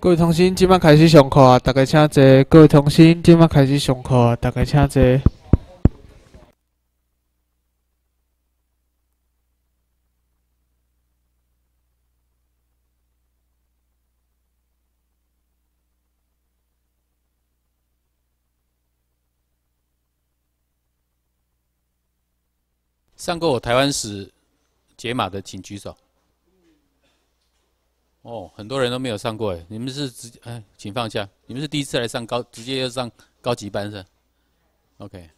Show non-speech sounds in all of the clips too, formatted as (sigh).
各位同学，今晚开始上课啊！大家请坐。各位同学，今晚开始上课啊！大家请坐。上过我台湾史解码的，请举手。哦，很多人都没有上过哎，你们是直哎，请放下，你们是第一次来上高，直接要上高级班是？OK。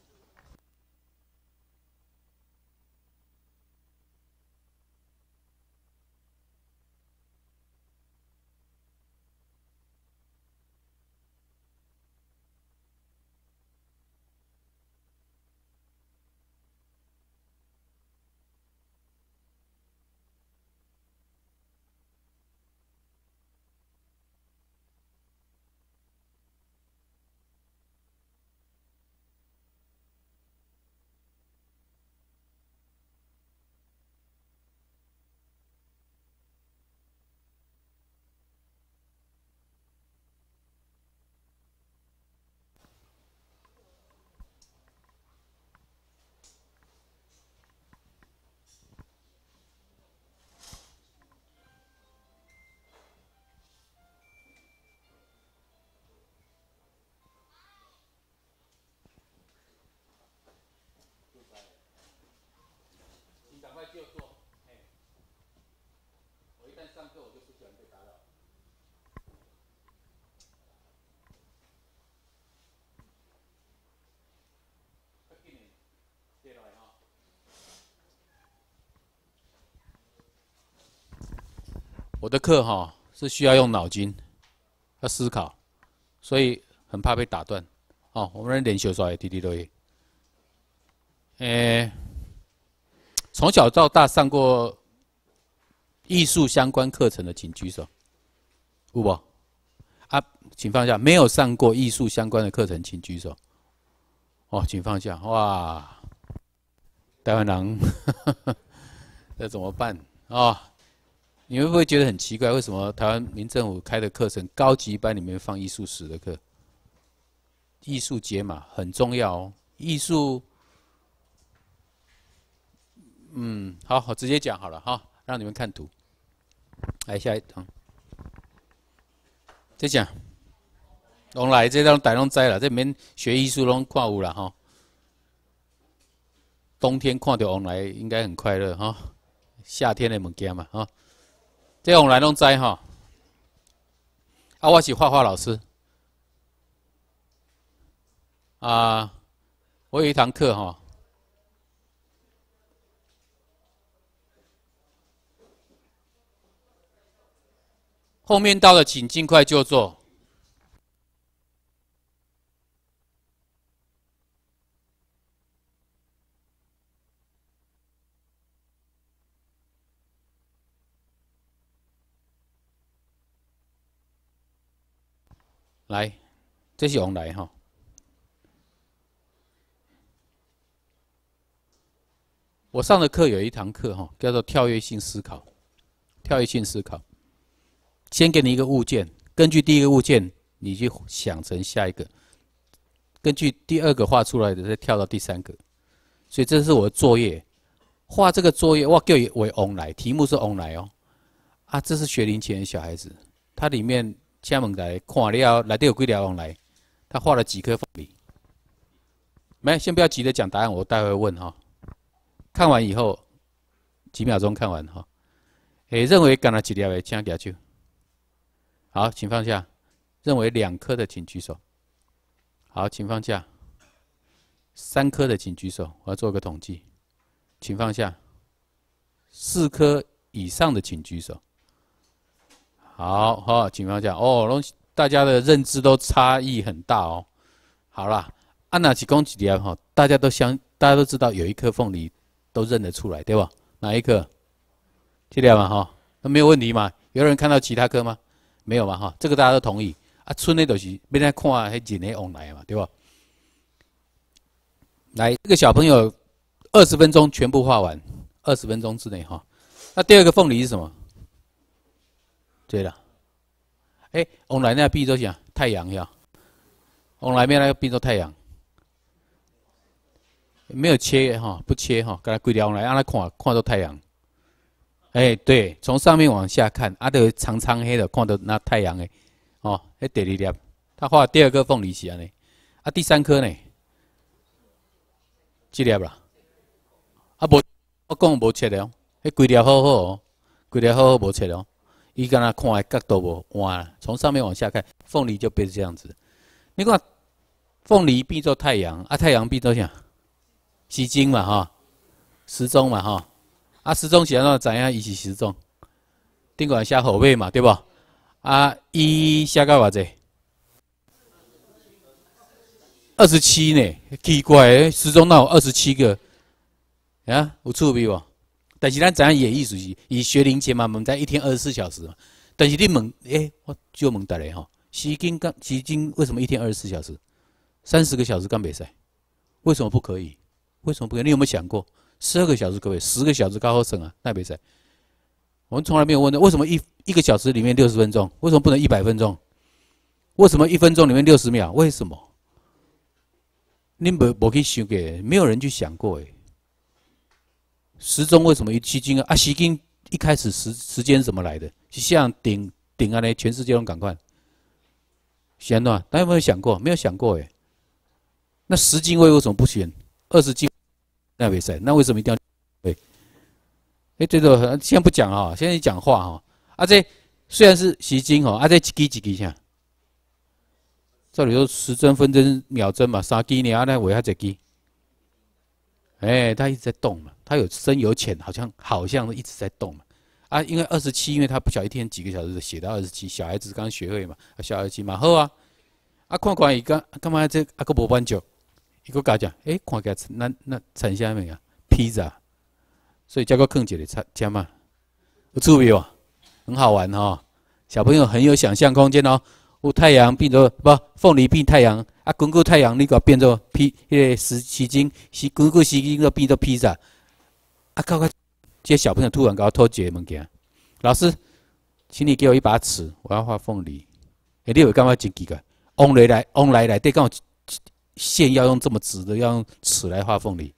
我的课哈是需要用脑筋，要思考，所以很怕被打断。哦，我们连学续来滴滴都耶。哎，从小到大上过艺术相关课程的，请举手。有宝，啊，请放下。没有上过艺术相关的课程，请举手。哦，请放下。哇，戴院长，(laughs) 这怎么办啊？你会不会觉得很奇怪？为什么台湾民政府开的课程高级班里面放艺术史的课？艺术解码很重要哦。艺术，嗯，好，我直接讲好了哈，让你们看图。来，下一张。再讲，往来这张大龙斋了，这里面学艺术拢看有了哈。冬天看到王来应该很快乐哈，夏天的门家嘛哈。这样来弄知哈，啊，我是画画老师，啊，我有一堂课哈，后面到了请尽快就坐。来，这是往来哈。我上的课有一堂课哈，叫做跳跃性思考。跳跃性思考，先给你一个物件，根据第一个物件，你去想成下一个；根据第二个画出来的，再跳到第三个。所以这是我的作业，画这个作业，我叫为往来，题目是往来哦。啊，这是学龄前小孩子，它里面。请问来看了，来底有几条往来？他画了几颗凤梨？没，先不要急着讲答案，我待会问哈。看完以后，几秒钟看完哈。诶，认为干了几条的，请举手。好，请放下。认为两颗的，请举手。好，请放下。三颗的，请举手。我要做个统计，请放下。四颗以上的，请举手。好好，请方讲哦，那大家的认知都差异很大哦。好啦，按哪几公几厘哈，大家都相，大家都知道有一颗凤梨，都认得出来对吧？哪一颗？记得吗？哈，那没有问题嘛。有人看到其他颗吗？没有嘛？哈，这个大家都同意。啊，村内都是边来看，还捡来往来嘛，对吧？来，这个小朋友二十分钟全部画完，二十分钟之内哈。那第二个凤梨是什么？对了，哎，往来那个变做啥？太阳呀！往来没有那个变做太阳，没有切哈，不切哈，给它规条往来让它看看到太阳。哎，对，从上面往下看，啊，得长长黑的，看到那太阳诶。哦，迄第二粒，他画第二个凤梨起安尼，啊第三颗呢，几粒啦？啊无，我讲无切了，迄规条好好，哦，规条好好无切了。伊敢若看的角度无换，从上面往下看，凤梨就变这样子。你看凤梨变做太阳，啊太阳变做啥？时钟嘛哈，时钟嘛哈，啊时钟是安怎怎样？伊是时钟，定管下后味嘛，对无？啊一下到偌济？二十七呢？奇怪，时钟那有二十七个，啊？有趣味无？但是咱怎样演艺术戏？以学龄前嘛，我们在一天二十四小时嘛。但是你蒙哎，我就蒙大嘞哈。西京刚西京为什么一天二十四小时？三十个小时干比赛，为什么不可以？为什么不可以？你有没有想过十二个小时？各位十个小时刚好生啊，那比赛我们从来没有问的。为什么一一个小时里面六十分钟？为什么不能一百分钟？为什么一分钟里面六十秒？为什么？你没没去想给？没有人去想过哎。时钟为什么一吸金啊？啊，吸金一开始时时间怎么来的？像顶顶啊，来全世界都赶快选对大家有没有想过？没有想过哎。那十经为什么不选二十经。那没赛，那为什么一定要？对，哎，这个先不讲啊，先讲话哈。啊，这虽然是十经哦，啊，这几几几几下，照理说时针、分针、秒针嘛，啥机年啊，那为下这机？哎，它一直在动嘛。它有深有浅，好像好像一直在动嘛。啊，因为二十七，因为它不小，一天几个小时写到二十七。小孩子刚学会嘛，小孩子嘛，好啊，啊，看看伊个，干嘛这啊个无斑竹，一个家讲，诶，看起来那那产生米啊？披萨，所以叫个更久了，猜嘛，有趣没有？很好玩哈，小朋友很有想象空间哦。有太阳变作不？凤梨变太阳啊？滚滚太阳那个变作披，个丝丝巾，丝滚过丝巾都变作披萨。啊！看快，这些小朋友突然搞偷个物件。老师，请你给我一把尺，我要画凤梨。你有干嘛真奇怪？往翁来来，翁来来，对，刚线要用这么直的，要用尺来画凤梨。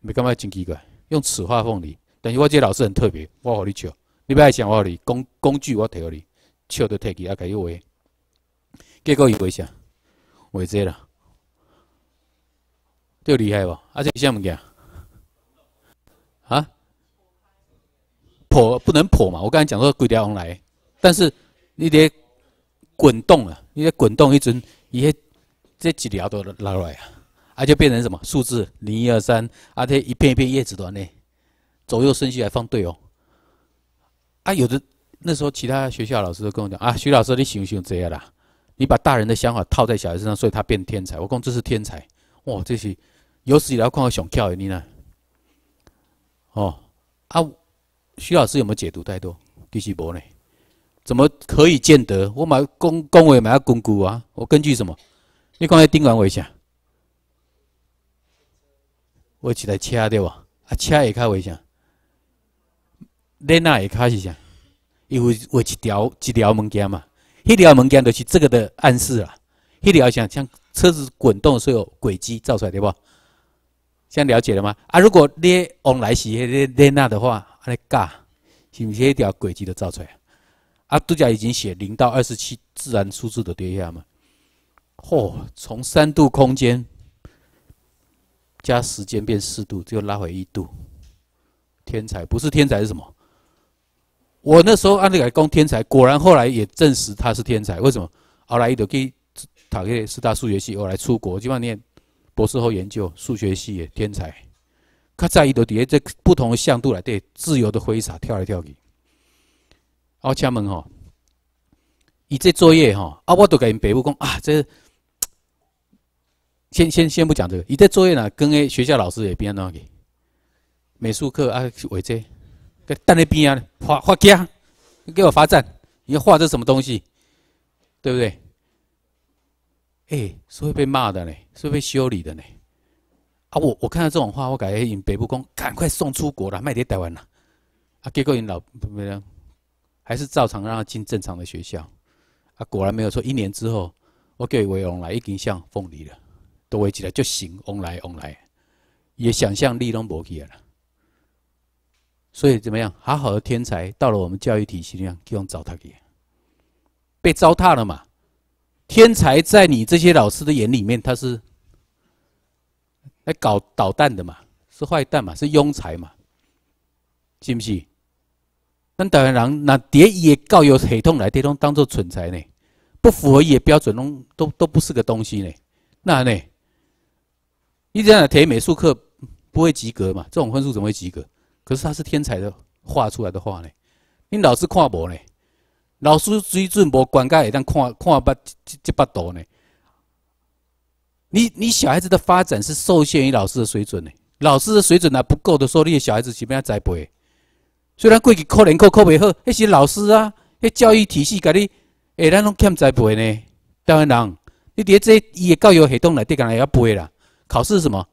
你干嘛真奇怪？用尺画凤梨。但是我这老师很特别，我给你笑，你不要想我，你工工具我提给你，笑都提起，啊，甲伊画。结果伊画啥？画这啦，就厉害吧？啊，这啥物件？啊，破不能破嘛！我刚才讲说鬼雕弄来，但是你得滚动啊，你得滚动一尊，一些这几条都拉来啊，啊就变成什么数字零一二三，而且一片一片叶子的尼左右顺序来放对哦。啊，有的那时候其他学校老师都跟我讲啊，徐老师你喜不喜欢这样啦，你把大人的想法套在小孩身上，所以他变天才。我讲这是天才，哇，这是有史以来看过想跳的你呢。哦，啊，徐老师有没有解读太多？其实播呢？怎么可以见得？我买公公位买个公估啊？我根据什么？你刚才盯完我一下，我起来掐吧？啊，掐也开我一下，那那也开是啥？因为我一条一条物件嘛，一条物件就是这个的暗示啊，一条像像车子滚动时候轨迹造出来，对不？这样了解了吗？啊，如果你往来是那那那的话，阿力嘎，是不是一条轨迹都造出来？啊，杜家已经写零到二十七自然数字的叠加嘛？嚯，从三度空间加时间变四度，就拉回一度。天才不是天才是什么？我那时候按理来讲天才，果然后来也证实他是天才。为什么？后来伊都去考个四大数学系，后来出国就讲你。博士后研究数学系的天才，他在意的底下这不同的向度来对自由的挥洒跳来跳去。哦，请问吼，伊这作业吼，啊，我都跟爸母讲啊，这先先先不讲这个，伊这作业呢跟诶学校老师也边样去。美术课啊，画这，搁站那边啊，画画架，给我发站，你画这什么东西，对不对？哎，是会被骂的呢，是被修理的呢。啊，我我看到这种话，我感觉引北部公赶快送出国了，卖给台湾了。啊，结果引老怎么样？还是照常让他进正常的学校。啊，果然没有错，一年之后我给维荣来已经像凤梨了，都围起来就行，翁来翁来，也想象力都无起了。所以怎么样？好好的天才到了我们教育体系里面，就用糟蹋的，被糟蹋了嘛。天才在你这些老师的眼里面，他是来搞捣蛋的嘛，是坏蛋嘛，是庸才嘛，信不信？那台湾人那爹也告有铁通来，铁通当做蠢材呢，不符合伊的标准，拢都都不是个东西呢，那呢？你这样填美术课不会及格嘛？这种分数怎么会及格？可是他是天才的画出来的画呢，你老师看博呢？老师水准无管教，会当看看阿八这八度呢？你你小孩子的发展是受限于老师的水准呢？老师的水准啊不够的时候，你小孩子怎么样栽培？虽然过去靠人靠靠背好，那些老师啊，那教育体系给你，哎，咱拢欠栽培呢？台湾人，你连这伊的教育系统内底，当然要背啦。考试是什么？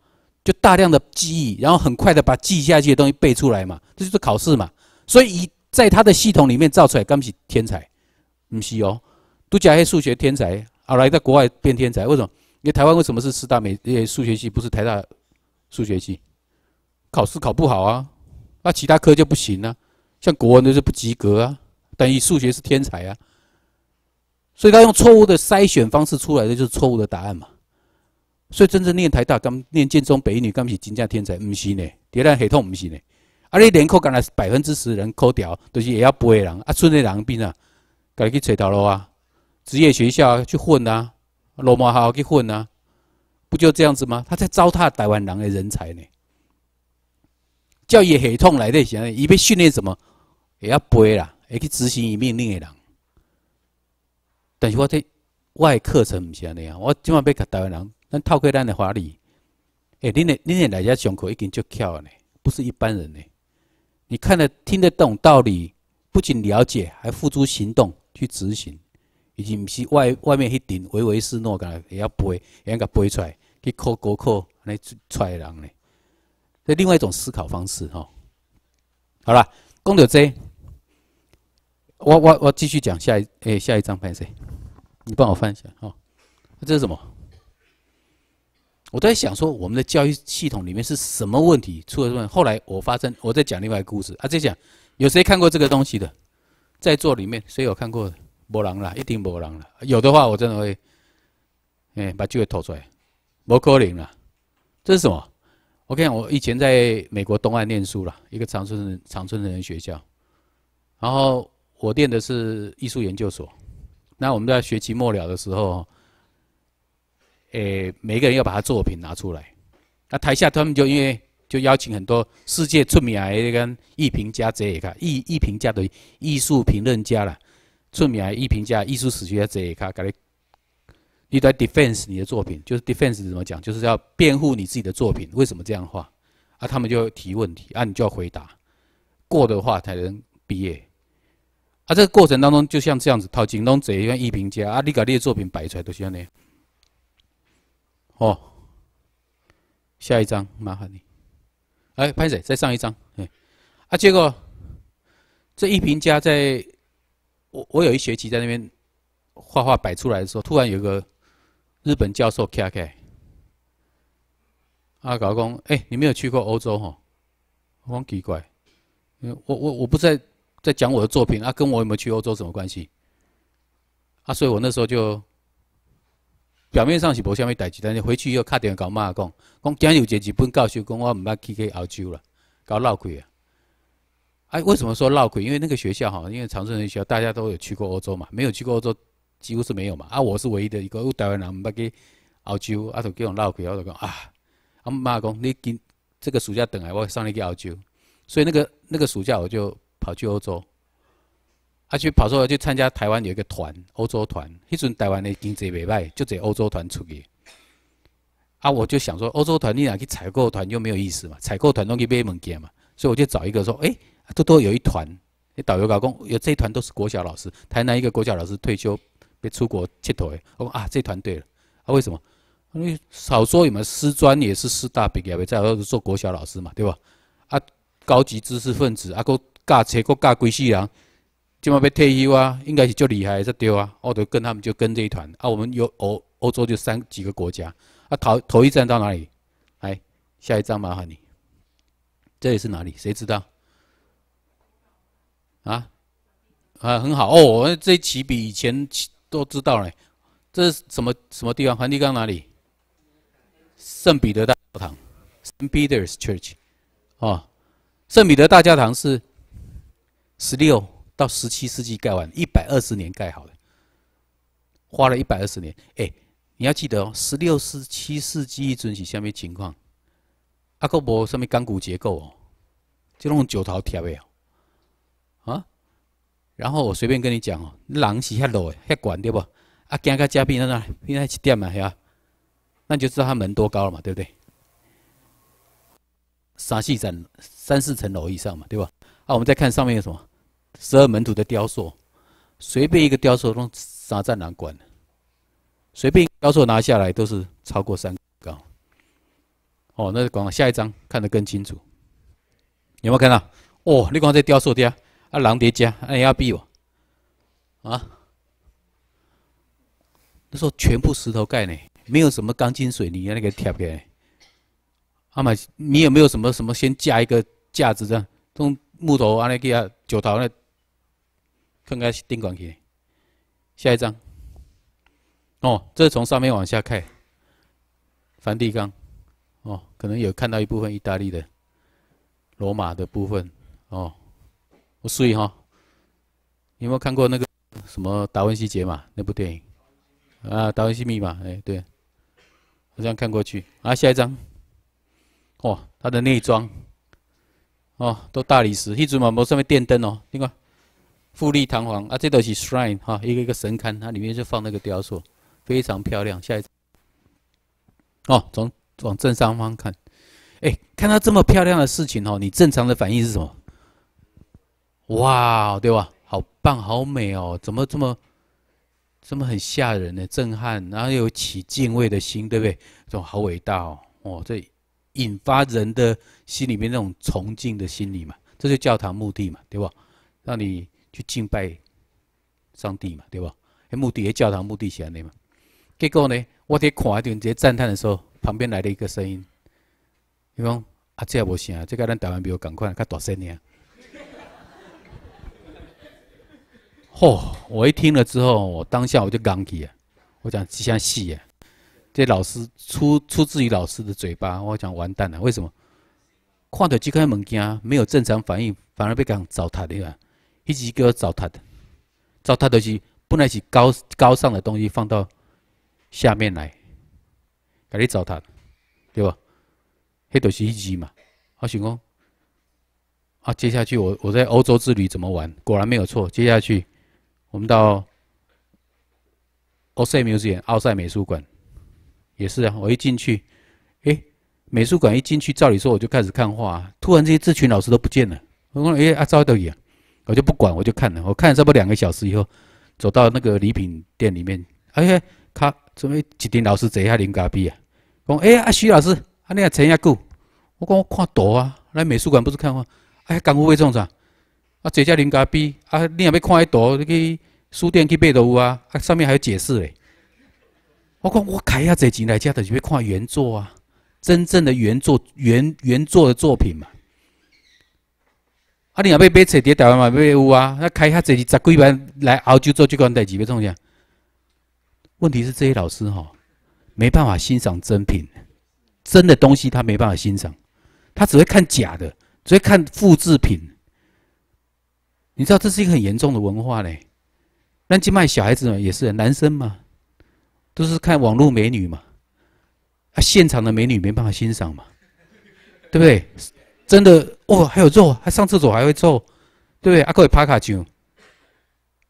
就大量的记忆，然后很快的把记下去的东西背出来嘛，这就是考试嘛。所以伊。在他的系统里面造出来，刚是天才，唔是哦。独家黑数学天才，啊来，在国外变天才，为什么？因为台湾为什么是四大美？这数学系不是台大数学系，考试考不好啊，那其他科就不行啊。像国文就是不及格啊，但以数学是天才啊。所以他用错误的筛选方式出来的就是错误的答案嘛。所以真正念台大刚念建中北一女刚是真正天才，唔是呢，别人黑痛不是呢。啊！你连扣，干来百分之十人扣掉，著是也要背人啊！村里人边啊，个去找道路啊，职业学校去混呐，落马好去混呐，不就这样子吗？他在糟蹋台湾人的人才呢！教育很痛来的，现在伊被训练什么也要背啦，会去执行伊命令的人。但是我我诶课程唔是安尼啊！我今晚要教台湾人，咱套过咱的华律。哎，恁的恁的来遮上课已经足巧呢，不是一般人呢。你看得听得懂道理，不仅了解，还付诸行动去执行，以及是外外面去顶，唯唯诺诺，噶也要背，也要背出来，去考国考来出来人呢。这另外一种思考方式，吼，好了，讲到这，我我我继续讲下一，诶下一张牌谁？你帮我翻一下，哈，这是什么？我在想说，我们的教育系统里面是什么问题出了问后来我发生，我在讲另外一个故事啊，在讲有谁看过这个东西的，在座里面谁有看过？没人了，一定没人了。有的话，我真的会，哎，把机会投出来，不可能了，这是什么你讲，我以前在美国东岸念书了，一个长春人长春人学校，然后我念的是艺术研究所。那我们在学期末了的时候。诶，每个人要把他作品拿出来，那台下他们就因为就邀请很多世界著名的跟艺评家这一块艺艺评家的艺术评论家啦，著名的艺评家、艺术史学家这一块，给你你在 defense 你的作品，就是 defense 怎么讲，就是要辩护你自己的作品，为什么这样话？啊，他们就提问题，啊，你就要回答，过的话才能毕业。啊，这个过程当中就像这样子套经，拢这一跟艺评家啊，你把你的作品摆出来都是安哦，下一张麻烦你，哎潘姐，再上一张哎，啊结果这一平家在我我有一学期在那边画画摆出来的时候，突然有个日本教授 K R K，啊老公哎你没有去过欧洲吼，我奇怪，我我我不在在讲我的作品啊跟我有没有去欧洲什么关系，啊所以我那时候就。表面上是无虾米代志，但是回去以后打电话搞妈讲，讲今有一个日本教授讲我毋捌去去澳洲了，搞闹亏啊！啊，为什么说闹亏？因为那个学校哈，因为长春人学校大家都有去过欧洲嘛，没有去过欧洲几乎是没有嘛。啊，我是唯一的一个台湾人毋捌去澳洲，啊，就叫我闹亏，我就讲啊，俺妈讲你今这个暑假回来，我送你去澳洲。所以那个那个暑假我就跑去欧洲。啊，去跑出来去参加台湾有一个团，欧洲团。迄阵台湾的经济袂歹，就只欧洲团出去。啊，我就想说，欧洲团你拿去采购团就没有意思嘛？采购团东西袂物件嘛？所以我就找一个说，哎，多多有一团，导游搞共有这一团都是国小老师，台南一个国小老师退休，别出国去头。我讲啊，这团对了，啊为什么？因为少说有没师专也是师大毕业的，在做国小老师嘛，对吧？啊，高级知识分子，啊，驾车驾归西人。今晚被退休啊，应该是就厉害在丢啊。我得跟他们就跟这一团啊。我们有欧欧洲就三几个国家啊。头头一站到哪里？哎，下一站麻烦你。这里是哪里？谁知道？啊？啊，很好哦。我这起比以前都知道嘞。这是什么什么地方？梵蒂冈哪里？圣彼得大教堂 s t Peter's Church。哦，圣彼得大教堂是十六。到十七世纪盖完，一百二十年盖好了，花了一百二十年。哎，你要记得哦，十六、十七世纪一尊起，什么情况？啊，佫冇什么钢骨结构哦，就种九条贴的哦。啊，然后我随便跟你讲哦，人是遐老诶，遐高对不？啊，行个嘉宾在那，现在几点嘛，是吧？那就知道他门多高了嘛，对不对？三、四层三四层楼以上嘛，对吧？啊，我们再看上面有什么。十二门徒的雕塑，随便一个雕塑都啥在哪关随便雕塑拿下来都是超过三高。哦，那广下一张看得更清楚，有没有看到？哦，你光在雕塑的啊？啊，狼叠加，哎呀，B 哦，啊，那时候全部石头盖呢，没有什么钢筋水泥那个贴的。阿玛，你有没有什么什么先架一个架子这样？用木头啊那个啊，九头那。看看是灯光去，下一张。哦，这是从上面往下看。梵蒂冈，哦，可能有看到一部分意大利的罗马的部分。哦，我睡哈。有没有看过那个什么达文西杰嘛那部电影？啊，达文西密码，哎，对，好像看过去。啊，下一张。哇，它的内装，哦，都大理石。一直嘛，我上面电灯哦，你看。富丽堂皇啊，这都是 shrine 哈，一个一个神龛，它里面就放那个雕塑，非常漂亮。下一次，哦，从往正上方看，哎，看到这么漂亮的事情哦，你正常的反应是什么？哇，对吧？好棒，好美哦，怎么这么这么很吓人呢？震撼，然后有起敬畏的心，对不对？这种好伟大哦，哦，这引发人的心里面那种崇敬的心理嘛，这就教堂目的嘛，对吧？让你去敬拜上帝嘛，对吧？目墓地、教堂、墓地安尼嘛。结果呢，我在看一点在赞叹的时候，旁边来了一个声音，伊讲：“啊，这也无啥，这甲咱台湾比我赶快，较大声呢。” (laughs) 吼！我一听了之后，我当下我就戆起啊！我讲即像戏啊！这老师出出自于老师的嘴巴，我讲完蛋了。为什么？看到这块物件没有正常反应，反而被讲糟蹋对吧？一直叫要找塔的，找蹋的是本来是高高尚的东西放到下面来，改去找塔，对吧？那都是一级嘛。啊，成讲，啊！接下去我我在欧洲之旅怎么玩？果然没有错，接下去我们到奥赛美 u s 奥赛美术馆也是啊。我一进去，哎，美术馆一进去，照理说我就开始看画，突然这些这群老师都不见了。我讲哎啊，赵哪里啊？我就不管，我就看了。我看差不多两个小时以后，走到那个礼品店里面，哎，卡，准备一丁老师坐下灵格币啊。讲，哎，阿徐老师，阿你啊存下够。我讲我看图啊，来美术馆不是看吗？哎，感悟会怎啥？啊，坐一下灵格币，阿你也要看迄图，去书店去买到有啊，上面还有解释嘞。我讲我开下坐钱来，接着就要看原作啊，真正的原作，原原作的作品嘛。啊，你也要要车跌台湾嘛，要有啊，那开下侪是十几万来澳洲做这关代志，要怎样？问题是这些老师吼，没办法欣赏真品，真的东西他没办法欣赏，他只会看假的，只会看复制品。你知道这是一个很严重的文化嘞？那去卖小孩子嘛，也是男生嘛，都是看网络美女嘛，啊，现场的美女没办法欣赏嘛，对不对？真的哦，还有肉，还上厕所还会臭，对不对？阿可以趴卡丘，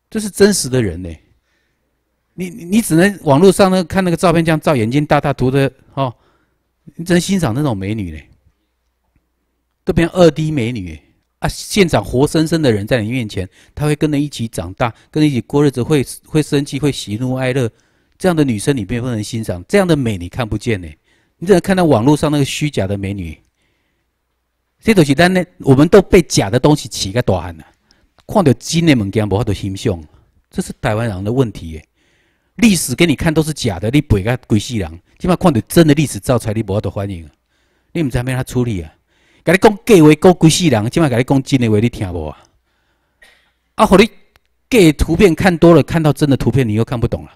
这是真实的人呢。你你只能网络上呢看那个照片，这样照眼睛大大涂的哦，你只能欣赏那种美女呢，都变二 D 美女啊！现场活生生的人在你面前，他会跟着一起长大，跟着一起过日子，会会生气，会喜怒哀乐。这样的女生你并不能欣赏这样的美，你看不见呢，你只能看到网络上那个虚假的美女。这就是咱呢，我们都被假的东西起个大汉啊，看到真的物件无法度欣赏，这是台湾人的问题。历史给你看都是假的，你背个鬼死人，起码看到真的历史出来，你无法度反应啊，你唔知咩他处理啊？甲你讲假话，讲鬼死人，起码甲你讲真的话你听无啊？啊好你给图片看多了，看到真的图片你又看不懂了，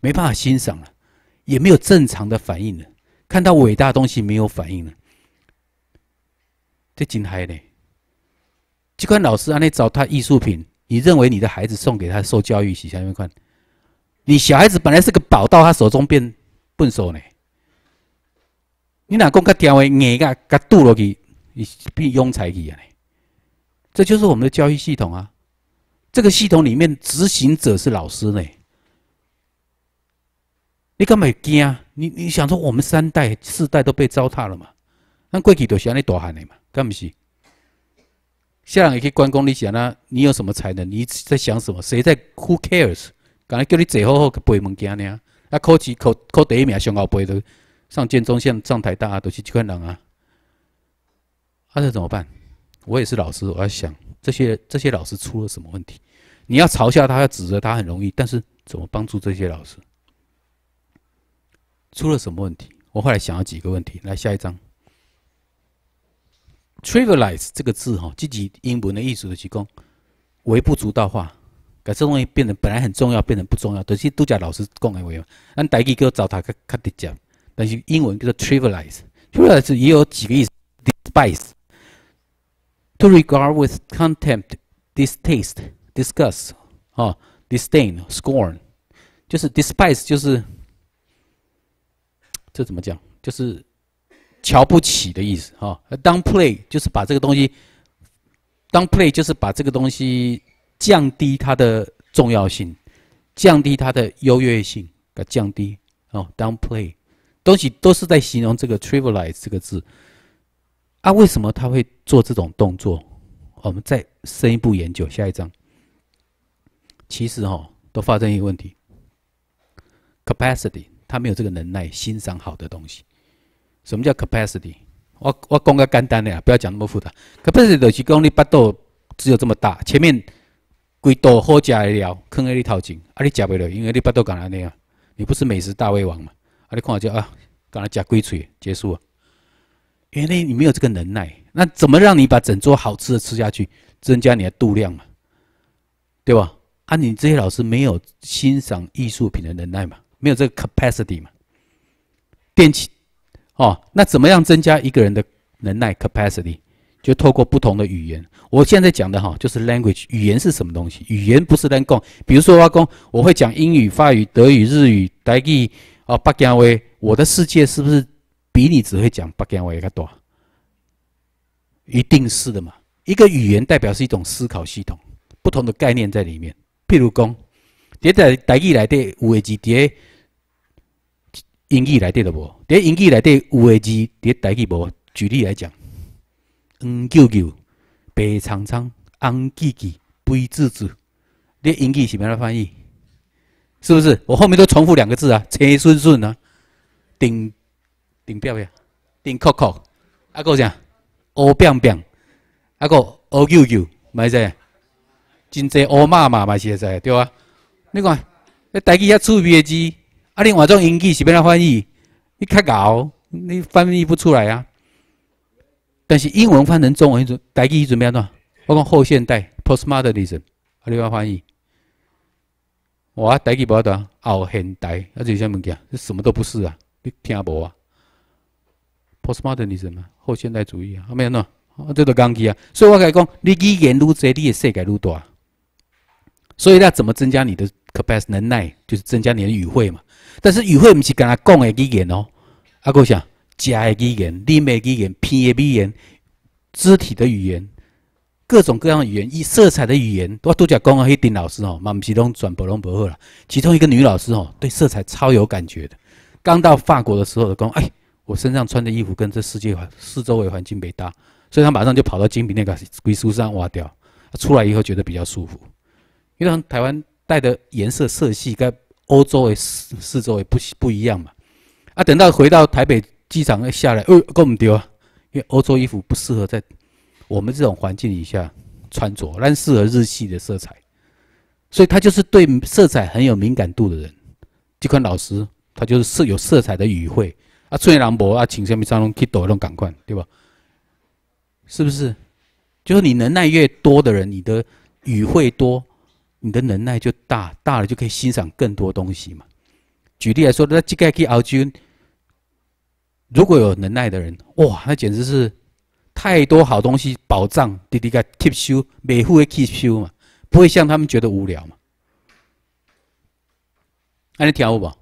没办法欣赏了，也没有正常的反应了，看到伟大东西没有反应了。这真害呢！这款老师安尼糟蹋艺术品，你认为你的孩子送给他受教育起？下面看，你小孩子本来是个宝，到他手中变笨手呢。你哪讲个刁话硬噶，甲堵落去，变庸才去啊！这就是我们的教育系统啊！这个系统里面执行者是老师呢。你干嘛惊？你你想说我们三代、四代都被糟蹋了嘛？那过去都是安尼大汉的嘛？干么事？下长也可去关公里讲啦，你有什么才能？你在想什么？谁在？Who cares？敢来叫你坐好好背门经尔？啊，考级考考第一名，上后背的上剑中线，上台大都是这款人啊。啊，这怎么办？我也是老师，我要想这些这些老师出了什么问题？你要嘲笑他，要指责他很容易，但是怎么帮助这些老师？出了什么问题？我后来想了几个问题，来下一章。trivialize 这个字哈，自己英文的意思就是讲微不足道化，把这东西变得本来很重要变得不重要。等是杜家老师讲的为嘛？但台基哥找他去讲，但是英文叫做 trivialize，trivialize 也有几个意思 d e s p i s e t o regard with contempt, distaste, disgust，啊，disdain, scorn，就是 d e s p i s e 就是这怎么讲？就是。瞧不起的意思，哈，downplay 就是把这个东西，downplay 就是把这个东西降低它的重要性，降低它的优越性，啊，降低，哦，downplay，东西都是在形容这个 trivialize 这个字。啊，为什么他会做这种动作？我们再深一步研究，下一章。其实，哈，都发生一个问题，capacity，他没有这个能耐欣赏好的东西。什么叫 capacity？我我讲个简单的呀，不要讲那么复杂。capacity 就是讲你巴肚只有这么大，前面几多好的料，坑你掏前，啊你吃不了，因为你巴肚干安尼啊，你不是美食大胃王嘛？啊你看就啊，干来吃几嘴，结束啊！原来你没有这个能耐，那怎么让你把整桌好吃的吃下去，增加你的肚量嘛？对吧？啊你这些老师没有欣赏艺术品的能耐嘛？没有这个 capacity 嘛？电器。哦，那怎么样增加一个人的能耐 （capacity）？就透过不同的语言。我现在讲的哈，就是 language，语言是什么东西？语言不是 language。比如说，阿公，我会讲英语、法语、德语、日语、台语、哦，巴干威。我的世界是不是比你只会讲巴干威个多？一定是的嘛。一个语言代表是一种思考系统，不同的概念在里面。譬如讲，在台语来的有会几碟。英语内底就无伫英语内底有诶字伫咧代志无举例来讲黄九九白苍苍红 n d e d 灰字子伫英语是安怎翻译是不是我后面都重复两个字啊车顺顺呐顶顶表扬顶扣扣啊佫啥乌冰冰啊佫乌啾啾嘛会知诶真济乌嘛嘛嘛是会知诶对啊你看你家己遐趣味诶字啊！另外种英语是变来翻译，你太高，你翻译不出来啊。但是英文翻译中文，你台基准备了怎？包括后现代 （postmodernism），啊，你变翻译，我台基不要多，后现代那是什么物件？是什么都不是啊！你听无啊？postmodernism 啊你要翻译我台基不要多后现代啊是什么物件这什么都不是啊你听无啊 p o s t m o d e r n i s m 啊后现代主义啊，后面怎？啊，这都刚基啊。所以我讲，你语言愈多，你的世界愈大。所以要怎么增加你的 capacity 能耐，就是增加你的语汇嘛。但是语汇毋是干阿讲的语言哦，阿个啥？食的语言、念的语言、p 的语言、肢体的语言，各种各样语言，以色彩的语言，我都讲过。迄顶老师哦，嘛毋是拢转不东不二啦。其中一个女老师哦，对色彩超有感觉的。刚到法国的时候，就讲：哎，我身上穿的衣服跟这世界环四周围环境没搭，所以她马上就跑到金品那个龟书上挖掉。出来以后觉得比较舒服，因为台湾带的颜色色系跟。欧洲也四四周也不不一样嘛，啊，等到回到台北机场一下来，哦，够唔对啊，因为欧洲衣服不适合在我们这种环境底下穿着，但适合日系的色彩，所以他就是对色彩很有敏感度的人。就看老师，他就是色有色彩的语汇啊，春雨兰博啊，请下面张龙去抖那种感官，对吧？是不是？就是你能耐越多的人，你的语汇多。你的能耐就大大了，就可以欣赏更多东西嘛。举例来说，那鸡盖可以熬粥。如果有能耐的人，哇，那简直是太多好东西宝藏，滴滴盖 keep you，每户会 keep you 嘛，不会像他们觉得无聊嘛。那你听好不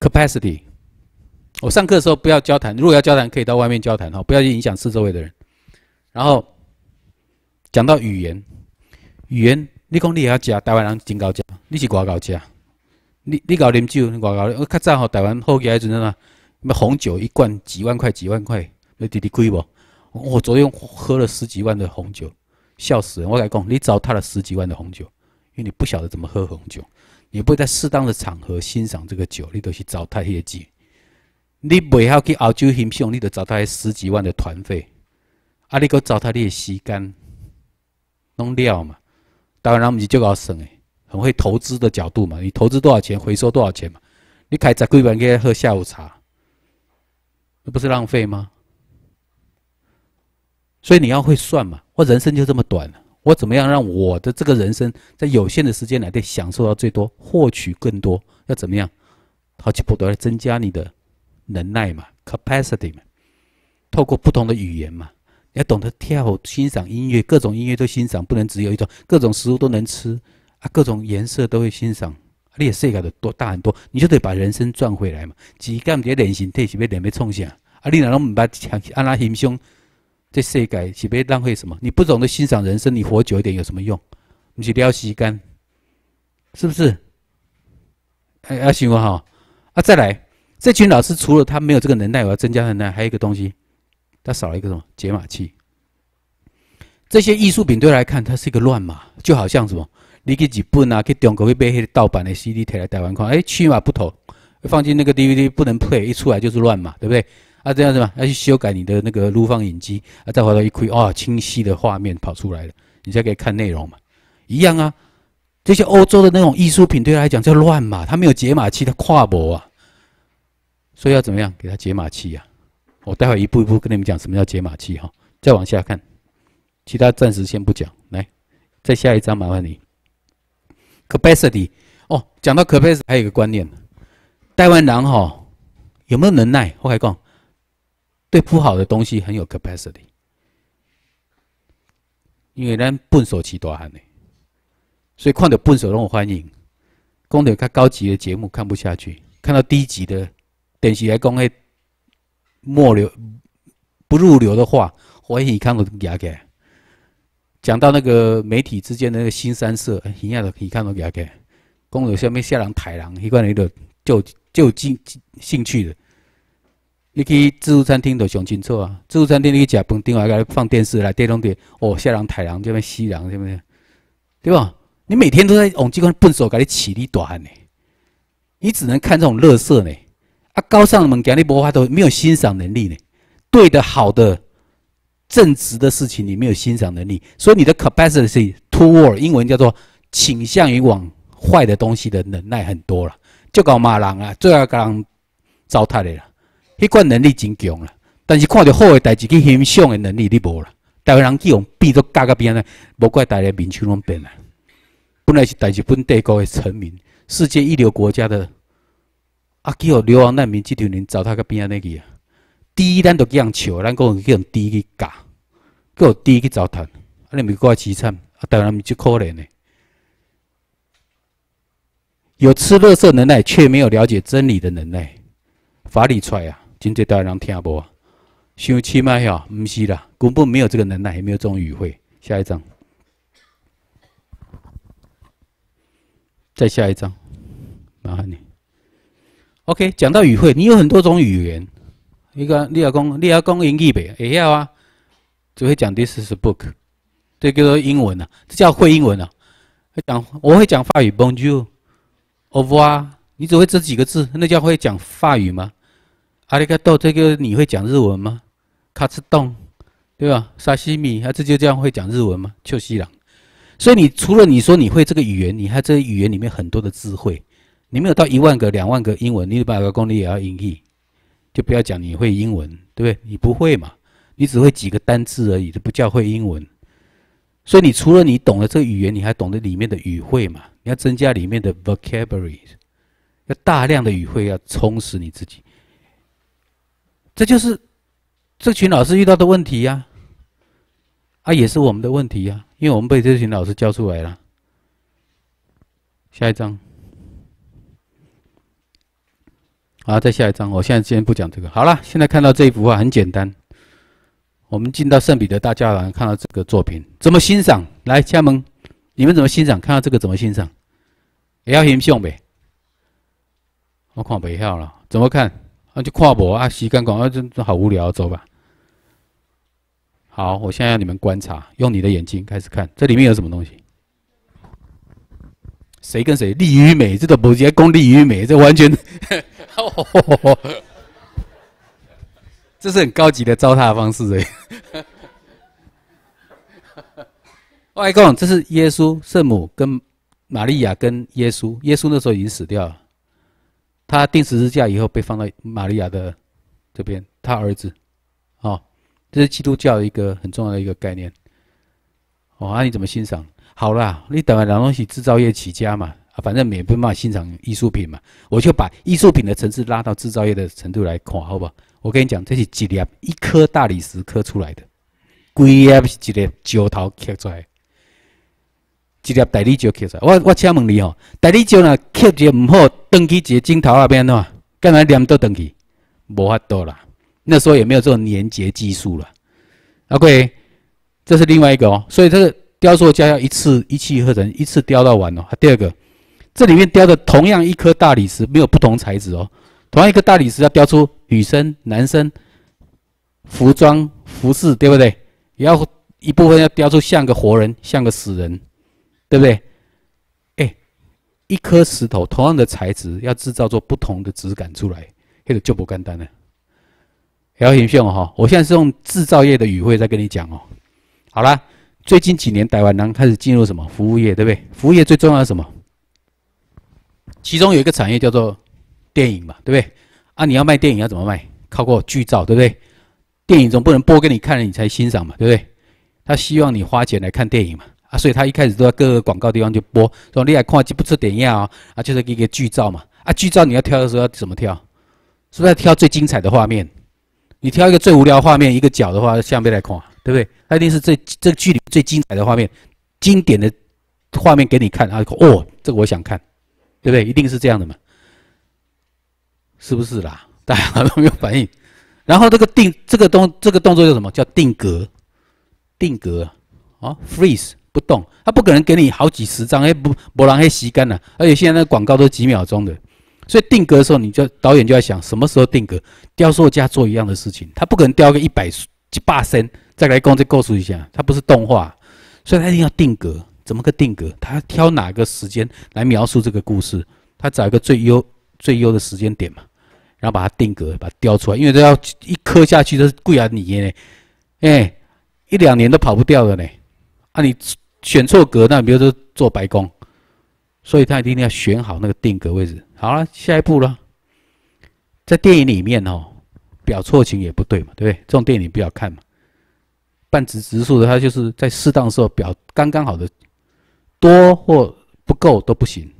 ？Capacity。我上课的时候不要交谈，如果要交谈，可以到外面交谈哈，不要去影响四周围的人。然后讲到语言。言，你讲你会晓食，台湾人真够食，你是外国食。你你搞啉酒，外国，我较早吼台湾好来迄阵啊，嘛，乜红酒一罐几万块，几万块，你弟弟贵无？我昨天喝了十几万的红酒，笑死人！我甲你讲，你糟蹋了十几万的红酒，因为你不晓得怎么喝红酒，你不会在适当的场合欣赏这个酒，你都是糟蹋业绩。你未晓去澳洲欣赏，你都糟蹋十几万的团费，啊！你哥糟蹋的时干，弄料嘛。当然，我们是就要省诶，很会投资的角度嘛。你投资多少钱，回收多少钱嘛。你开十几万去喝下午茶，那不是浪费吗？所以你要会算嘛。我人生就这么短，我怎么样让我的这个人生在有限的时间内，享受到最多，获取更多？要怎么样？好去不断的增加你的能耐嘛，capacity 嘛，透过不同的语言嘛。要懂得跳，欣赏音乐，各种音乐都欣赏，不能只有一种；各种食物都能吃，啊，各种颜色都会欣赏。你世界的多大，很多，你就得把人生赚回来嘛。只干别起人生，这是要准备冲下。啊，你哪拢唔把啊那欣凶，这世界是别浪费什么？你不懂得欣赏人生，你活久一点有什么用？你去撩吸干，是不是？哎，阿行妇哈，啊，再来，这群老师除了他没有这个能耐，我要增加的耐，还有一个东西。它少了一个什么解码器？这些艺术品对来看，它是一个乱码，就好像什么，你去日本啊，去中国会买些盗版的 CD 贴来台湾看，哎，区码不同，放进那个 DVD 不能 play，一出来就是乱码，对不对？啊，这样子嘛，要去修改你的那个录放影机，啊，再回头一窥，哦，清晰的画面跑出来了，你才可以看内容嘛，一样啊。这些欧洲的那种艺术品对来讲叫乱码，它没有解码器，它跨模啊，所以要怎么样给它解码器呀？我待会一步一步跟你们讲什么叫解码器哈，再往下看，其他暂时先不讲，来，再下一张麻烦你。capacity 哦，讲到 capacity 还有一个观念，台湾人哈有没有能耐？我还讲，对铺好的东西很有 capacity，因为咱笨手起大汉的，所以看到笨手让我欢迎，看到他高级的节目看不下去，看到低级的，点起来讲诶。末流，不入流的话，我也可以看到假的。讲到那个媒体之间的那个新三色，一样的可以看到假的。讲到什么下郎抬郎，一贯的就就进兴趣的。你去自助餐厅都想清楚啊，自助餐厅你去食饭，另外个放电视来，电动起哦，下郎抬郎这边吸凉这边，对吧？你每天都在往这款笨手给你起立短呢，你只能看这种乐色呢。啊，高尚的物件你无法都没有欣赏能力呢。对的，好的、正直的事情，你没有欣赏能力，所以你的 capacity to w a r d 英文叫做倾向于往坏的东西的忍耐很多了。就搞骂人啊，最后人糟蹋的了。迄款能力真强了，但是看到好的代志去欣赏的能力你无了。台湾人去用币都加个变呢，无怪大家面相拢变啦。本来是代志本帝国的臣民，世界一流国家的。啊！叫流亡难民，这条人糟蹋到边仔那个啊，猪咱都叫人笑，咱讲叫人低去搞，叫低去糟蹋。啊！你咪讲话凄惨，啊！当然是就可怜诶。有吃垃圾能耐，却没有了解真理的能耐。法理出来啊，真侪湾人听无啊。想起卖吼，毋是啦，根本没有这个能耐，也没有这种语汇。下一章，再下一章，麻烦你。OK，讲到语汇，你有很多种语言。一个你要讲，你要讲英语呗，也要啊，只会讲 This is a book，这个英文啊，这叫会英文啊。讲我会讲法语 Bonjour，Hola，你只会这几个字，那叫会讲法语吗？阿里嘎多，这个你会讲日文吗？卡ツ丼，对吧？沙西米，ミ，这就这样会讲日文吗？秋西郎。所以你除了你说你会这个语言，你还这个语言里面很多的智慧。你没有到一万个、两万个英文，你一百个公里也要英译，就不要讲你会英文，对不对？你不会嘛？你只会几个单字而已，这不叫会英文。所以你除了你懂了这个语言，你还懂得里面的语汇嘛？你要增加里面的 vocabulary，要大量的语汇，要充实你自己。这就是这群老师遇到的问题呀，啊，也是我们的问题呀，因为我们被这群老师教出来了。下一章。好，再下一张。我现在先不讲这个。好了，现在看到这一幅画很简单。我们进到圣彼得大家堂，看到这个作品怎么欣赏？来，家门，你们怎么欣赏？看到这个怎么欣赏？也要欣赏呗。我看不要了，怎么看？啊，就跨博啊，膝盖拱啊，这这好无聊。走吧。好，我现在让你们观察，用你的眼睛开始看，这里面有什么东西？谁跟谁？利与美，这都不讲功利与美，这完全。哦，(laughs) 这是很高级的糟蹋方式哎！(laughs) 外公，这是耶稣、圣母跟玛利亚跟耶稣，耶稣那时候已经死掉了，他定十字架以后被放到玛利亚的这边，他儿子，哦，这是基督教一个很重要的一个概念。哦，那你怎么欣赏？好啦，你等了两东西制造业起家嘛。啊，反正没办法欣赏艺术品嘛，我就把艺术品的层次拉到制造业的程度来看，好不好？我跟你讲，这是几粒一颗大理石刻出来的，规粒是一粒石头刻出来，一粒大理石刻出来。我我请问你哦，大理石呢刻得唔好，登去个镜头那边喏，干嘛粘到登去，无法度啦。那时候也没有这种粘结技术了？OK，这是另外一个哦，所以这个雕塑家要一次一气呵成，一次雕到完哦。第二个。这里面雕的同样一颗大理石，没有不同材质哦。同样一颗大理石，要雕出女生、男生、服装、服饰，对不对？也要一部分要雕出像个活人，像个死人，对不对？哎，一颗石头，同样的材质，要制造出不同的质感出来，这个就不简单了。姚贤兄哈，我现在是用制造业的语汇在跟你讲哦。好啦，最近几年台湾人开始进入什么服务业，对不对？服务业最重要的什么？其中有一个产业叫做电影嘛，对不对？啊，你要卖电影要怎么卖？靠过剧照，对不对？电影总不能播给你看了，你才欣赏嘛，对不对？他希望你花钱来看电影嘛，啊，所以他一开始都在各个广告地方就播，说你来看就不出点影啊，啊，就是一个剧照嘛，啊，剧照你要挑的时候要怎么挑？是不是要挑最精彩的画面？你挑一个最无聊画面，一个角的话，下面来看，对不对？他一定是最这个剧里最精彩的画面，经典的画面给你看啊，哦，这个我想看。对不对？一定是这样的嘛？是不是啦？(laughs) 大家都没有反应。然后这个定，这个动，这个动作叫什么？叫定格，定格啊！Freeze 不动，他不可能给你好几十张。哎，不，不然还吸干了。而且现在那广告都几秒钟的，所以定格的时候，你就导演就在想什么时候定格。雕塑家做一样的事情，他不可能雕个一百几八身再来告再告诉一下，他不是动画，所以他一定要定格。怎么个定格？他挑哪个时间来描述这个故事？他找一个最优最优的时间点嘛，然后把它定格，把它雕出来。因为都要一刻下去都是贵啊你耶，哎，一两年都跑不掉的嘞。啊，你选错格，那比如说做白宫，所以他一定要选好那个定格位置。好了，下一步了，在电影里面哦，表错情也不对嘛，对不对？这种电影不要看嘛。半直直树的他就是在适当时候表刚刚好的。多或不够都不行，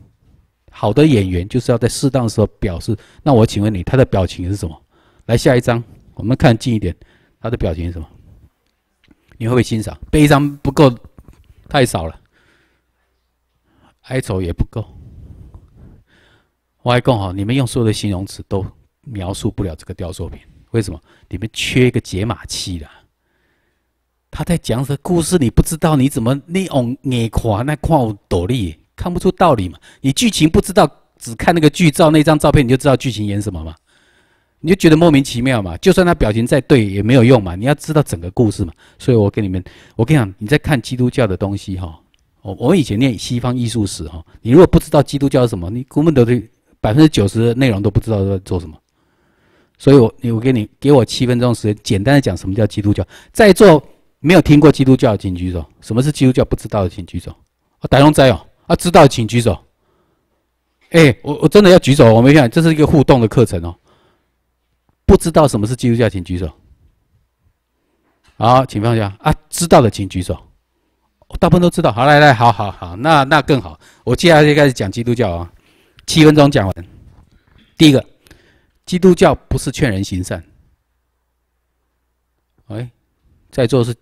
好的演员就是要在适当的时候表示。那我请问你，他的表情是什么？来下一张，我们看近一点，他的表情是什么？你会不会欣赏？悲伤不够，太少了，哀愁也不够，我还更好。你们用所有的形容词都描述不了这个雕塑品，为什么？你们缺一个解码器啦。他在讲什么故事？你不知道，你怎么那眼眼狂那夸我朵力，看不出道理嘛？你剧情不知道，只看那个剧照那张照片，你就知道剧情演什么嘛？你就觉得莫名其妙嘛？就算他表情再对也没有用嘛？你要知道整个故事嘛？所以我跟你们，我跟你讲，你在看基督教的东西哈，我我们以前念西方艺术史哈，你如果不知道基督教是什么，你估摸得对百分之九十的内容都不知道在做什么。所以我，我给你给我七分钟时间，简单的讲什么叫基督教，在座。没有听过基督教，请举手。什么是基督教？不知道的请举手。啊，台龙仔哦。啊，知道请举手。哎，我我真的要举手，我没看，这是一个互动的课程哦。不知道什么是基督教，请举手。好，请放下。啊，知道的请举手。大部分都知道。好，来来，好好好，那那更好。我接下来就开始讲基督教啊，七分钟讲完。第一个，基督教不是劝人行善。哎，在座是。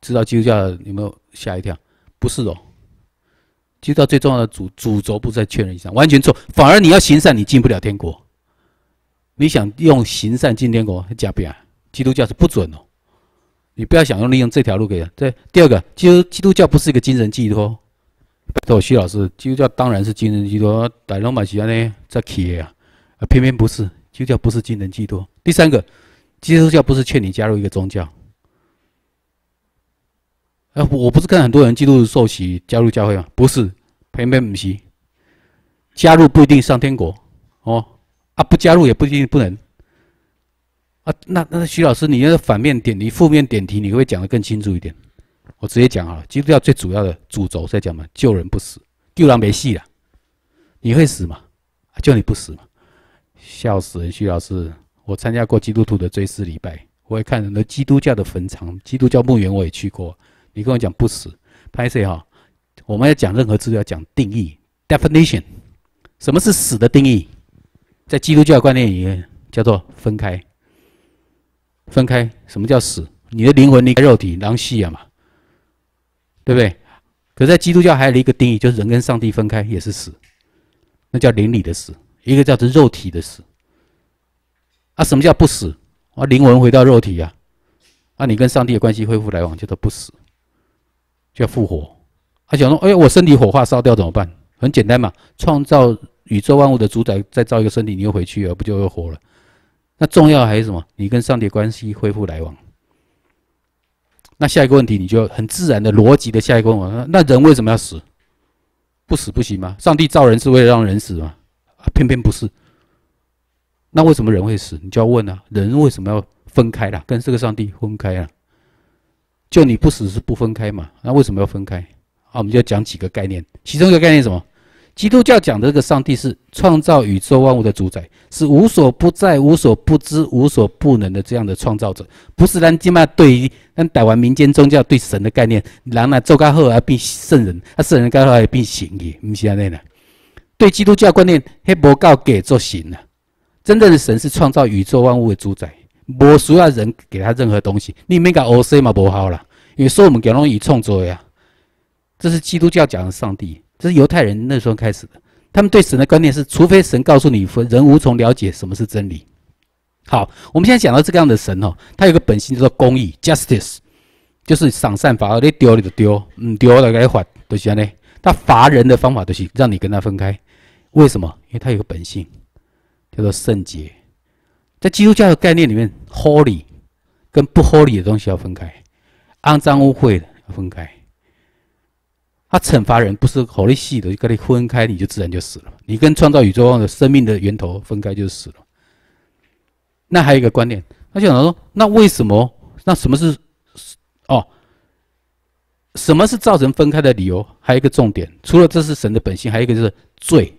知道基督教有没有吓一跳？不是哦，基督教最重要的主主轴不在确认以上，完全错。反而你要行善，你进不了天国。你想用行善进天国？假不啊，基督教是不准哦。你不要想用利用这条路给人。对，第二个，督基督教不是一个精神寄托。拜托徐老师，基督教当然是精神寄托。大罗马尼亚呢，在企啊，啊，偏偏不是，基督教不是精神寄托。第三个，基督教不是劝你加入一个宗教。啊，我不是看很多人督徒受洗加入教会吗？不是，偏偏不是。加入不一定上天国哦，啊，不加入也不一定不能。啊，那那徐老师，你那个反面点，你负面点题，你会讲的更清楚一点。我直接讲好了，基督教最主要的主轴在讲嘛，救人不死，救人没戏了。你会死啊，救你不死吗？笑死人！徐老师，我参加过基督徒的追思礼拜，我也看了多基督教的坟场、基督教墓园，我也去过。你跟我讲不死 p a i s 哈，我们要讲任何字要讲定义 （definition）。什么是死的定义？在基督教观念里面叫做分开。分开，什么叫死？你的灵魂离开肉体，狼西啊嘛，对不对？可在基督教还有一个定义，就是人跟上帝分开也是死，那叫灵里的死，一个叫做肉体的死。啊，什么叫不死？啊，灵魂回到肉体呀，啊，你跟上帝的关系恢复来往，叫做不死。就要复活，他想说：“哎，我身体火化烧掉怎么办？很简单嘛，创造宇宙万物的主宰再造一个身体，你又回去，了，不就又活了？那重要还是什么？你跟上帝关系恢复来往。那下一个问题，你就很自然的逻辑的下一个问那人为什么要死？不死不行吗？上帝造人是为了让人死吗？啊，偏偏不是。那为什么人会死？你就要问了：人为什么要分开了，跟这个上帝分开啊？”就你不死是不分开嘛？那为什么要分开？啊，我们就讲几个概念，其中一个概念什么？基督教讲的这个上帝是创造宇宙万物的主宰，是无所不在、无所不知、无所不能的这样的创造者，不是咱今嘛对咱台湾民间宗教对神的概念，人呐做加好来变圣人，啊圣人搞好也变神的，不是安尼呐？对基督教观念，迄无够给做神了。真正的神是创造宇宙万物的主宰。不需要人给他任何东西，你没搞 O C 嘛不好了。因为说我们给人以创造呀，这是基督教讲的上帝，这是犹太人那时候开始的。他们对神的观念是，除非神告诉你，人无从了解什么是真理。好，我们现在讲到这个样的神哦，他有个本性叫做公义 （Justice），就是赏善罚恶，你丢你就丢，嗯，丢了该还，都是安的。他罚人的方法都是让你跟他分开，为什么？因为他有个本性叫做圣洁。在基督教的概念里面，合理跟不合理的东西要分开，肮脏污秽的要分开。他惩罚人不是合理系的，跟你分开，你就自然就死了。你跟创造宇宙的生命的源头分开，就是死了。那还有一个观念，他就想说，那为什么？那什么是哦？什么是造成分开的理由？还有一个重点，除了这是神的本性，还有一个就是罪。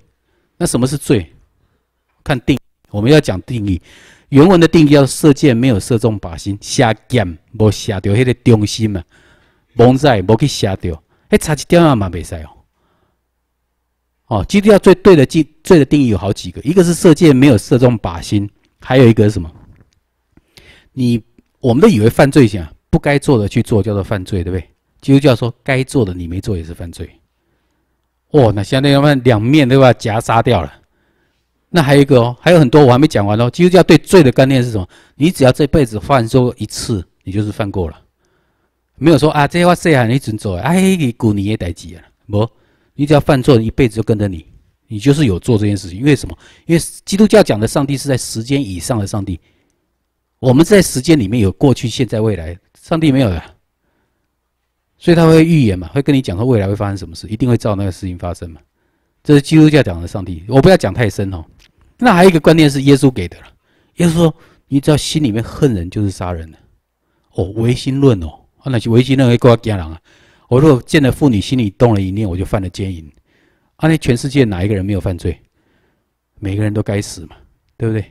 那什么是罪？看定我们要讲定义。原文的定义叫射箭没有射中靶心，射箭无射到迄个中心嘛，蒙在无去射到，哎，差一点嘛没使哦。哦，基督教最对的记罪的定义有好几个，一个是射箭没有射中靶心，还有一个是什么？你我们都以为犯罪行啊，不该做的去做叫做犯罪，对不对？基督教说该做的你没做也是犯罪，哦，那相当于我两面都要夹杀掉了。那还有一个哦，还有很多我还没讲完哦。基督教对罪的概念是什么？你只要这辈子犯错一次，你就是犯过了，没有说啊，这些话谁喊你去走？哎，你古你也得记啊，不，你只要犯错，一辈子就跟着你。你就是有做这件事情，因为什么？因为基督教讲的上帝是在时间以上的上帝，我们在时间里面有过去、现在、未来，上帝没有的，所以他会预言嘛，会跟你讲说未来会发生什么事，一定会照那个事情发生嘛。这是基督教讲的上帝，我不要讲太深哦。那还有一个观念是耶稣给的了。耶稣说：“你只要心里面恨人，就是杀人的。”哦，唯心论哦！啊，那些唯心论会怪家人啊！我如果见了妇女，心里动了一念，我就犯了奸淫。啊，那全世界哪一个人没有犯罪？每个人都该死嘛，对不对？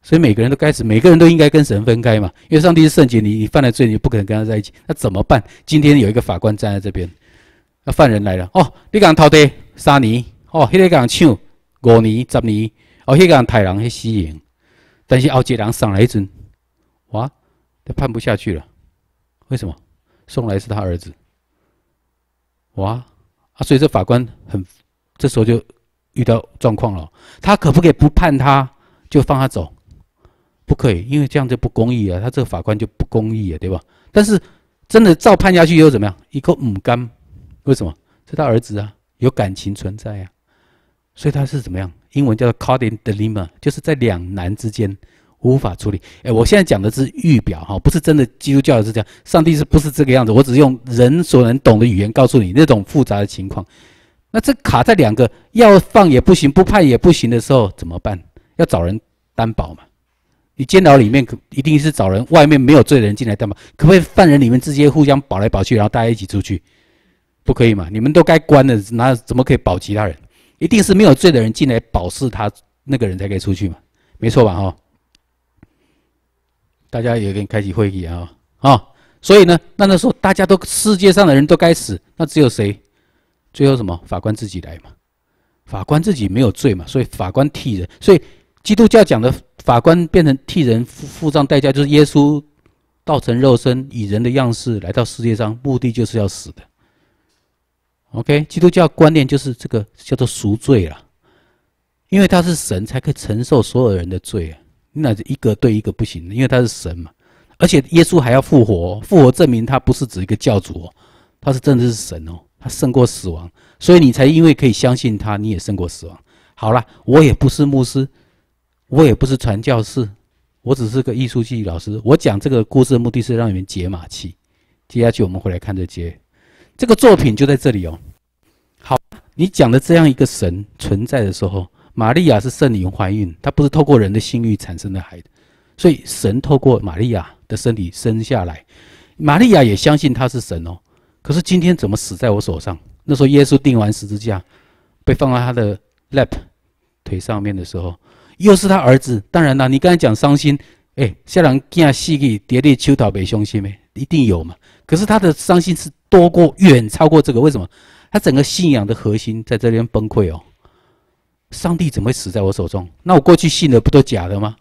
所以每个人都该死，每个人都应该跟神分开嘛，因为上帝是圣洁，你你犯了罪，你不可能跟他在一起。那怎么办？今天有一个法官站在这边，那犯人来了哦，你敢偷的三年，哦，你敢抢五年、十年？哦，黑个人太郎去死刑，但是奥杰郎上来一阵，哇，他判不下去了。为什么？送来是他儿子，哇啊！所以这法官很，这时候就遇到状况了。他可不可以不判他，就放他走？不可以，因为这样就不公义啊。他这个法官就不公义啊，对吧？但是真的照判下去又怎么样？一个五杆，为什么？是他儿子啊，有感情存在啊，所以他是怎么样？英文叫做 "cardinal dilemma"，就是在两难之间无法处理。哎，我现在讲的是预表哈，不是真的基督教是这样，上帝是不是这个样子？我只用人所能懂的语言告诉你那种复杂的情况。那这卡在两个要放也不行，不判也不行的时候怎么办？要找人担保嘛？你监牢里面可一定是找人，外面没有罪人进来担保，可不可以？犯人里面直接互相保来保去，然后大家一起出去，不可以嘛？你们都该关的，哪怎么可以保其他人？一定是没有罪的人进来保释他那个人才可以出去嘛？没错吧？哈，大家也跟开启会议啊啊！所以呢，那那时候大家都世界上的人都该死，那只有谁？最后什么？法官自己来嘛？法官自己没有罪嘛？所以法官替人，所以基督教讲的法官变成替人付付上代价，就是耶稣道成肉身，以人的样式来到世界上，目的就是要死的。OK，基督教观念就是这个叫做赎罪啦，因为他是神才可以承受所有人的罪啊。那一个对一个不行，因为他是神嘛。而且耶稣还要复活，复活证明他不是指一个教主，他是真的是神哦，他胜过死亡。所以你才因为可以相信他，你也胜过死亡。好了，我也不是牧师，我也不是传教士，我只是个艺术系老师。我讲这个故事的目的是让你们解码器。接下去我们回来看这些。这个作品就在这里哦。好，你讲的这样一个神存在的时候，玛利亚是圣灵怀孕，她不是透过人的性欲产生的孩子，所以神透过玛利亚的身体生下来。玛利亚也相信他是神哦。可是今天怎么死在我手上？那时候耶稣钉完十字架，被放在他的 lap 腿上面的时候，又是他儿子。当然啦，你刚才讲伤心，哎，下人见死气跌在手头，被伤心咩？一定有嘛。可是他的伤心是多过远超过这个？为什么？他整个信仰的核心在这边崩溃哦！上帝怎么会死在我手中？那我过去信的不都假的吗？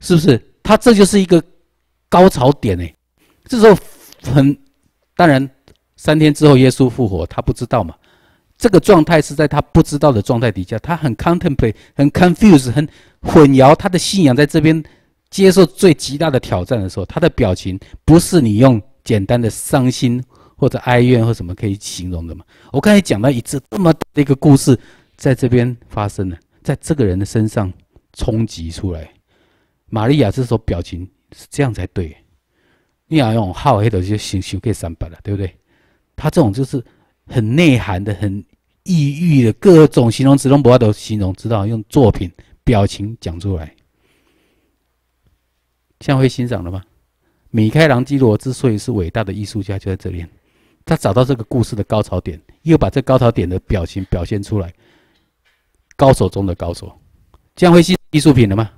是不是？他这就是一个高潮点哎！这时候很当然，三天之后耶稣复活，他不知道嘛？这个状态是在他不知道的状态底下，他很 contemplate，很 confused，很混淆。他的信仰在这边接受最极大的挑战的时候，他的表情不是你用。简单的伤心或者哀怨或什么可以形容的嘛？我刚才讲到一次这么的一个故事，在这边发生了，在这个人的身上冲击出来。玛利亚这时候表情是这样才对，你要用好黑头就行可以三百了，对不对？他这种就是很内涵的、很抑郁的，各种形容词、都不二都形容，知道用作品、表情讲出来，这样会欣赏了吗？米开朗基罗之所以是伟大的艺术家，就在这边，他找到这个故事的高潮点，又把这高潮点的表情表现出来。高手中的高手，这样会是艺术品的吗？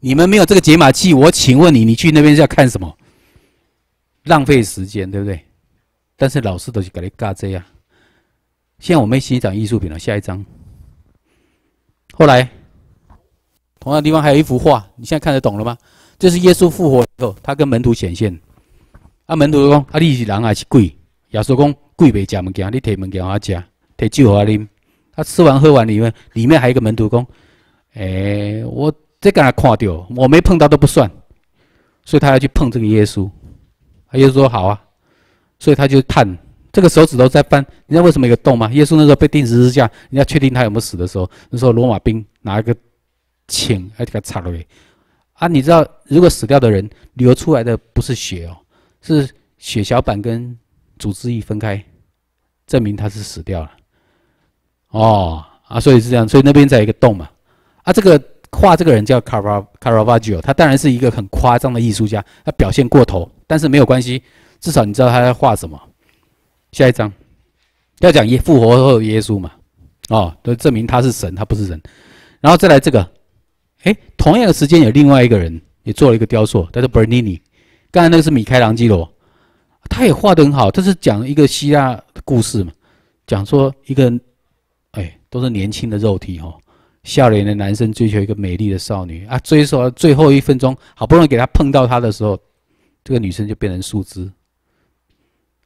你们没有这个解码器，我请问你，你去那边是要看什么？浪费时间，对不对？但是老师都是给你尬这呀。现在我们欣赏艺术品了，下一张。后来，同样地方还有一幅画，你现在看得懂了吗？这是耶稣复活后，他跟门徒显现。阿门徒讲：“阿你是人还是鬼？”耶稣讲：“鬼未食物件，你摕物件我食，摕酒我啉。”他吃完喝完以后，里面还有一个门徒讲：“哎，我这个看到，我没碰到都不算，所以他要去碰这个耶稣。”耶稣说：“好啊。”所以他就探这个手指头在翻，你知道为什么有个洞吗？耶稣那时候被钉十字架，人家确定他有没有死的时候，那时候罗马兵拿一个钳来给他插了。啊，你知道，如果死掉的人流出来的不是血哦，是血小板跟组织一分开，证明他是死掉了。哦，啊，所以是这样，所以那边在一个洞嘛。啊，这个画这个人叫 Caravaggio，他当然是一个很夸张的艺术家，他表现过头，但是没有关系，至少你知道他在画什么。下一张要讲耶复活后耶稣嘛，哦，都证明他是神，他不是人。然后再来这个。哎，同样的时间有另外一个人也做了一个雕塑，他做 Bernini。刚才那个是米开朗基罗，他也画的很好。这是讲一个希腊故事嘛，讲说一个哎，都是年轻的肉体哦，笑脸的男生追求一个美丽的少女啊，追到最后一分钟，好不容易给他碰到他的时候，这个女生就变成树枝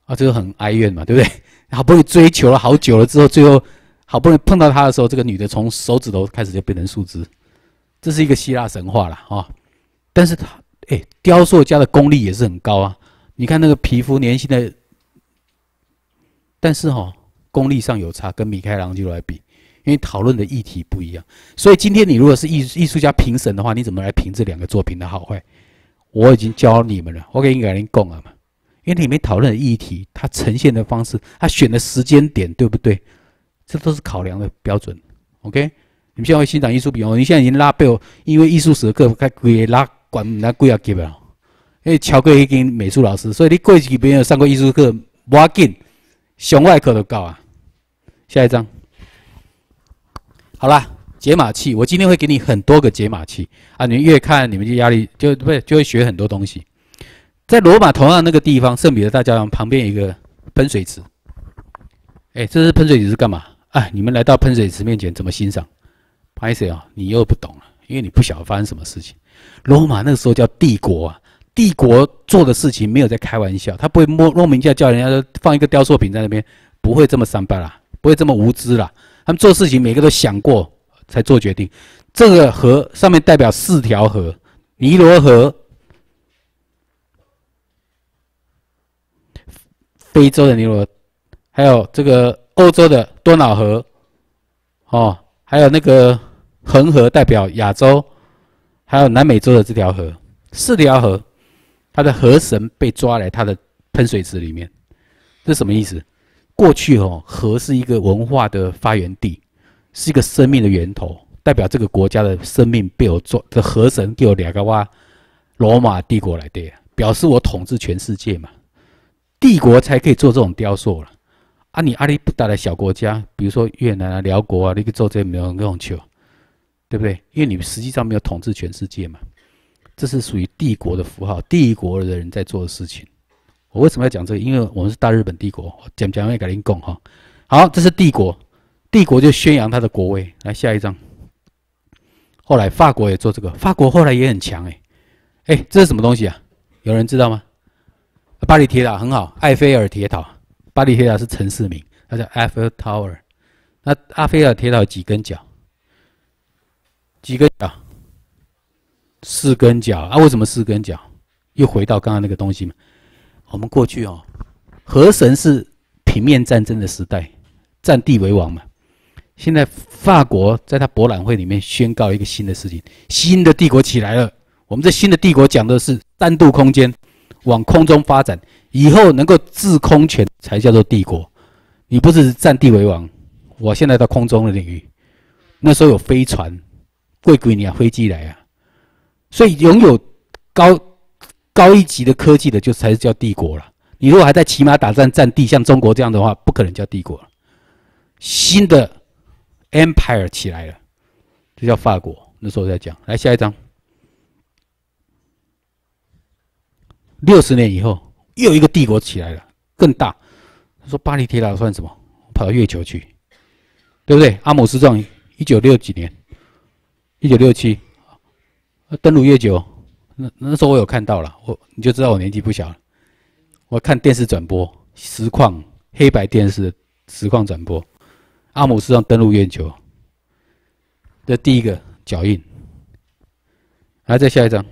啊，这个很哀怨嘛，对不对？好不容易追求了好久了之后，最后好不容易碰到他的时候，这个女的从手指头开始就变成树枝。这是一个希腊神话了啊，但是他哎，雕塑家的功力也是很高啊，你看那个皮肤年轻的，但是哈，功力上有差，跟米开朗基罗来比，因为讨论的议题不一样，所以今天你如果是艺艺术家评审的话，你怎么来评这两个作品的好坏？我已经教你们了，我给你格兰供了嘛，因为里面讨论的议题，它呈现的方式，它选的时间点，对不对？这都是考量的标准，OK。们在会欣赏艺术品哦，你现在已经拉被我因为艺术史的课开贵，拉管拉贵啊级了。因为乔过已经美术老师，所以你过去有没有上过艺术课？不要紧，熊外科都够啊。下一张，好啦，解码器。我今天会给你很多个解码器啊。你们越看，你们就压力就不就会学很多东西。在罗马同样那个地方，圣彼得大教堂旁边一个喷水池。哎，这是喷水池是干嘛？哎，你们来到喷水池面前怎么欣赏？还谁啊？你又不懂了，因为你不晓得发生什么事情。罗马那个时候叫帝国啊，帝国做的事情没有在开玩笑，他不会莫莫名其妙叫人家放一个雕塑品在那边，不会这么三八啦，不会这么无知啦。他们做事情每个都想过才做决定。这个河上面代表四条河：尼罗河、非洲的尼罗，还有这个欧洲的多瑙河，哦，还有那个。恒河代表亚洲，还有南美洲的这条河，四条河，它的河神被抓来，它的喷水池里面，这什么意思？过去哦，河是一个文化的发源地，是一个生命的源头，代表这个国家的生命被我做，这河神给我两个挖，罗马帝国来的，表示我统治全世界嘛？帝国才可以做这种雕塑了啊！你阿里不大的小国家，比如说越南啊、辽国啊，你去做这没有用种球。对不对？因为你实际上没有统治全世界嘛，这是属于帝国的符号，帝国的人在做的事情。我为什么要讲这个？因为我们是大日本帝国，讲讲完改林贡哈。好，这是帝国，帝国就宣扬他的国威。来下一张，后来法国也做这个，法国后来也很强哎哎，这是什么东西啊？有人知道吗？巴黎铁塔很好，埃菲尔铁塔，巴黎铁塔是城市名，它叫埃菲尔塔。那埃菲尔铁塔有几根脚？几个角？四根角啊？为什么四根角？又回到刚刚那个东西嘛？我们过去哦，和神是平面战争的时代，占地为王嘛。现在法国在他博览会里面宣告一个新的事情，新的帝国起来了。我们这新的帝国讲的是三度空间，往空中发展，以后能够制空权才叫做帝国。你不是占地为王，我现在到空中的领域，那时候有飞船。贵归你啊，飞机来啊，所以拥有高高一级的科技的，就才是叫帝国了。你如果还在骑马打战占地，像中国这样的话，不可能叫帝国。新的 empire 起来了，就叫法国。那时候在讲，来下一张。六十年以后，又一个帝国起来了，更大。他说：“巴黎铁塔算什么？跑到月球去，对不对？”阿姆斯壮，一九六几年。一九六七，登陆月球，那那时候我有看到了，我你就知道我年纪不小了。我看电视转播实况黑白电视实况转播，阿姆斯特登陆月球，这第一个脚印。来，再下一张，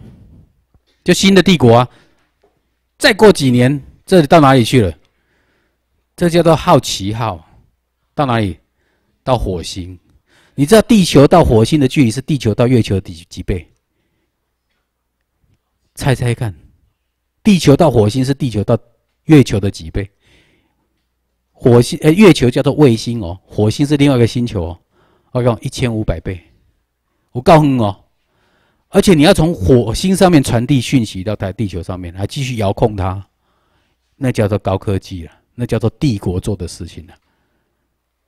就新的帝国啊！再过几年，这到哪里去了？这叫做好奇号，到哪里？到火星。你知道地球到火星的距离是地球到月球的几几倍？猜猜看，地球到火星是地球到月球的几倍？火星呃，月球叫做卫星哦，火星是另外一个星球哦。哦，一千五百倍。我告诉你哦，而且你要从火星上面传递讯息到台地球上面来继续遥控它，那叫做高科技了，那叫做帝国做的事情了。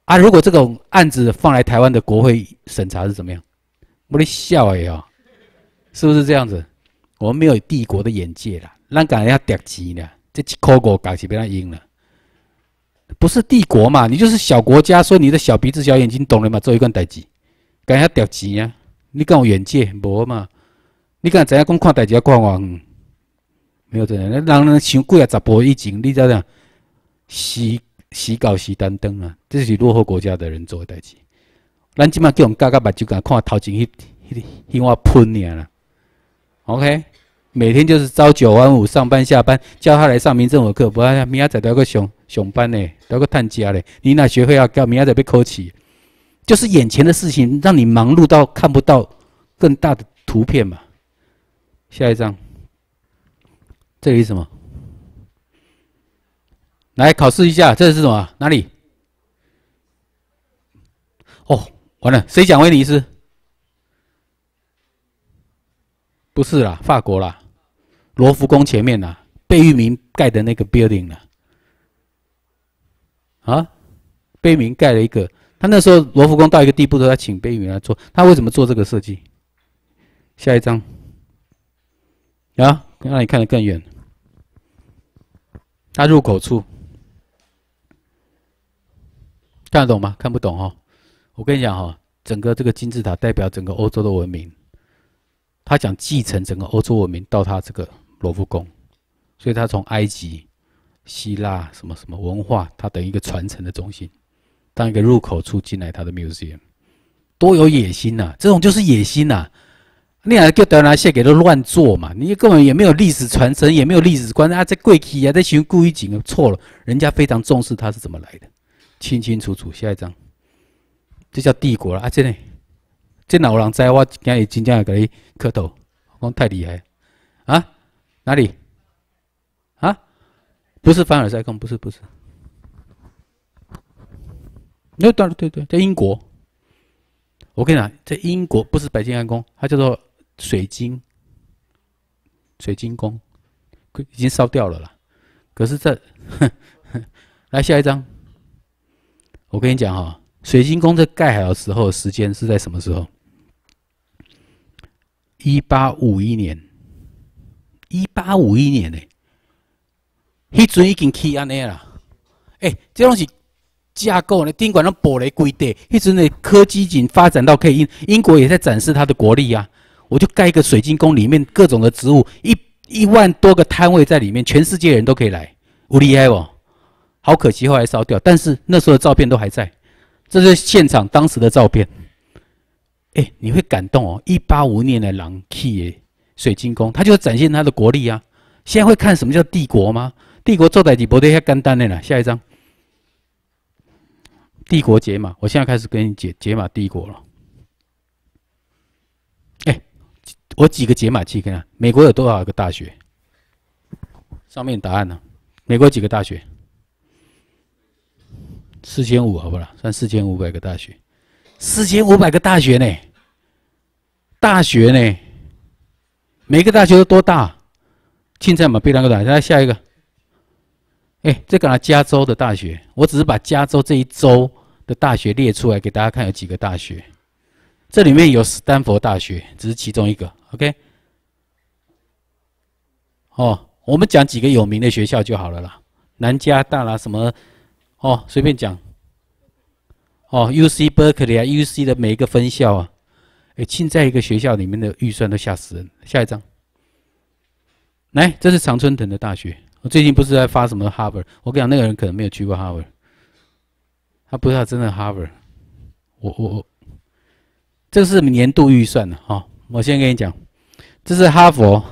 啊！如果这种案子放来台湾的国会审查是怎么样？我的笑哎呀，是不是这样子？我们没有帝国的眼界啦，让敢要家钱级这这口狗港起被他赢了，不是帝国嘛？你就是小国家，所以你的小鼻子小眼睛懂了嘛？做一罐代级，敢要家钱级啊！你跟我眼界无嘛？你敢怎样讲看代级要看我？没有这样，那让人想贵啊，十播一斤，你知道样是。洗稿、洗单灯啊，这是落后国家的人做的代志。咱今嘛叫用家家目睭仔看头前迄去迄碗喷你啦。OK，每天就是朝九晚五上班下班，叫他来上民政我课，不然明下仔都要个熊熊班呢，都要个探家嘞。你哪学会要搞明仔仔被扣起，就是眼前的事情让你忙碌到看不到更大的图片嘛。下一张，这个意思吗？来考试一下，这是什么？哪里？哦，完了，谁讲威尼斯？不是啦，法国啦，罗浮宫前面啦，贝聿铭盖的那个 building 啦。啊，贝聿铭盖了一个，他那时候罗浮宫到一个地步都要请贝聿铭来做，他为什么做这个设计？下一张，啊，让你看得更远，它入口处。看得懂吗？看不懂哦。我跟你讲哈，整个这个金字塔代表整个欧洲的文明，他想继承整个欧洲文明到他这个罗浮宫，所以他从埃及、希腊什么什么文化，它等于一个传承的中心，当一个入口处进来他的 museum，多有野心呐！这种就是野心呐！你啊就德兰谢给他乱做嘛，你根本也没有历史传承，也没有历史观啊，在贵体啊，在寻故意景啊，错了，人家非常重视他是怎么来的。清清楚楚，下一张，这叫帝国了啊！真的，这哪有人在？我今日真正给你磕头，我讲太厉害啊！哪里啊？不是凡尔赛宫，不是不是，那对对对，在英国。我跟你讲，在英国不是白金汉宫，它叫做水晶水晶宫，已经烧掉了啦。可是这，(laughs) 来下一张。我跟你讲哈，水晶宫在盖好的时候，时间是在什么时候？一八五一年，一八五一年呢，迄阵已经起安尼啦。哎，这东西架构呢，尽管都玻璃贵的，迄阵呢科技已经发展到可以，英国也在展示它的国力啊。我就盖一个水晶宫，里面各种的植物，一一万多个摊位在里面，全世界人都可以来，我厉害不？好可惜，后来烧掉。但是那时候的照片都还在，这是现场当时的照片。哎，你会感动哦！一八五年的狼气耶，水晶宫，他就展现他的国力啊。现在会看什么叫帝国吗？帝国坐在底，不对，要干蛋蛋了。下一张，帝国解码，我现在开始跟你解解码帝国了。哎，我几个解码器看看，美国有多少个大学？上面答案呢？美国几个大学？四千五，好不好？算四千五百个大学，四千五百个大学呢，大学呢，每个大学都多大？现在嘛，被那个打，来下一个。哎，这个加州的大学，我只是把加州这一周的大学列出来给大家看有几个大学，这里面有斯坦福大学，只是其中一个。OK，哦，我们讲几个有名的学校就好了啦，南加大啦，什么？哦，随便讲。哦，U C Berkeley 啊，U C 的每一个分校啊，哎，进在一个学校里面的预算都吓死人。下一张，来，这是常春藤的大学。我最近不是在发什么 Harvard？我跟你讲，那个人可能没有去过 Harvard。他不知道真的 Harvard。我我我，这是年度预算的哈。我先跟你讲，这是哈佛，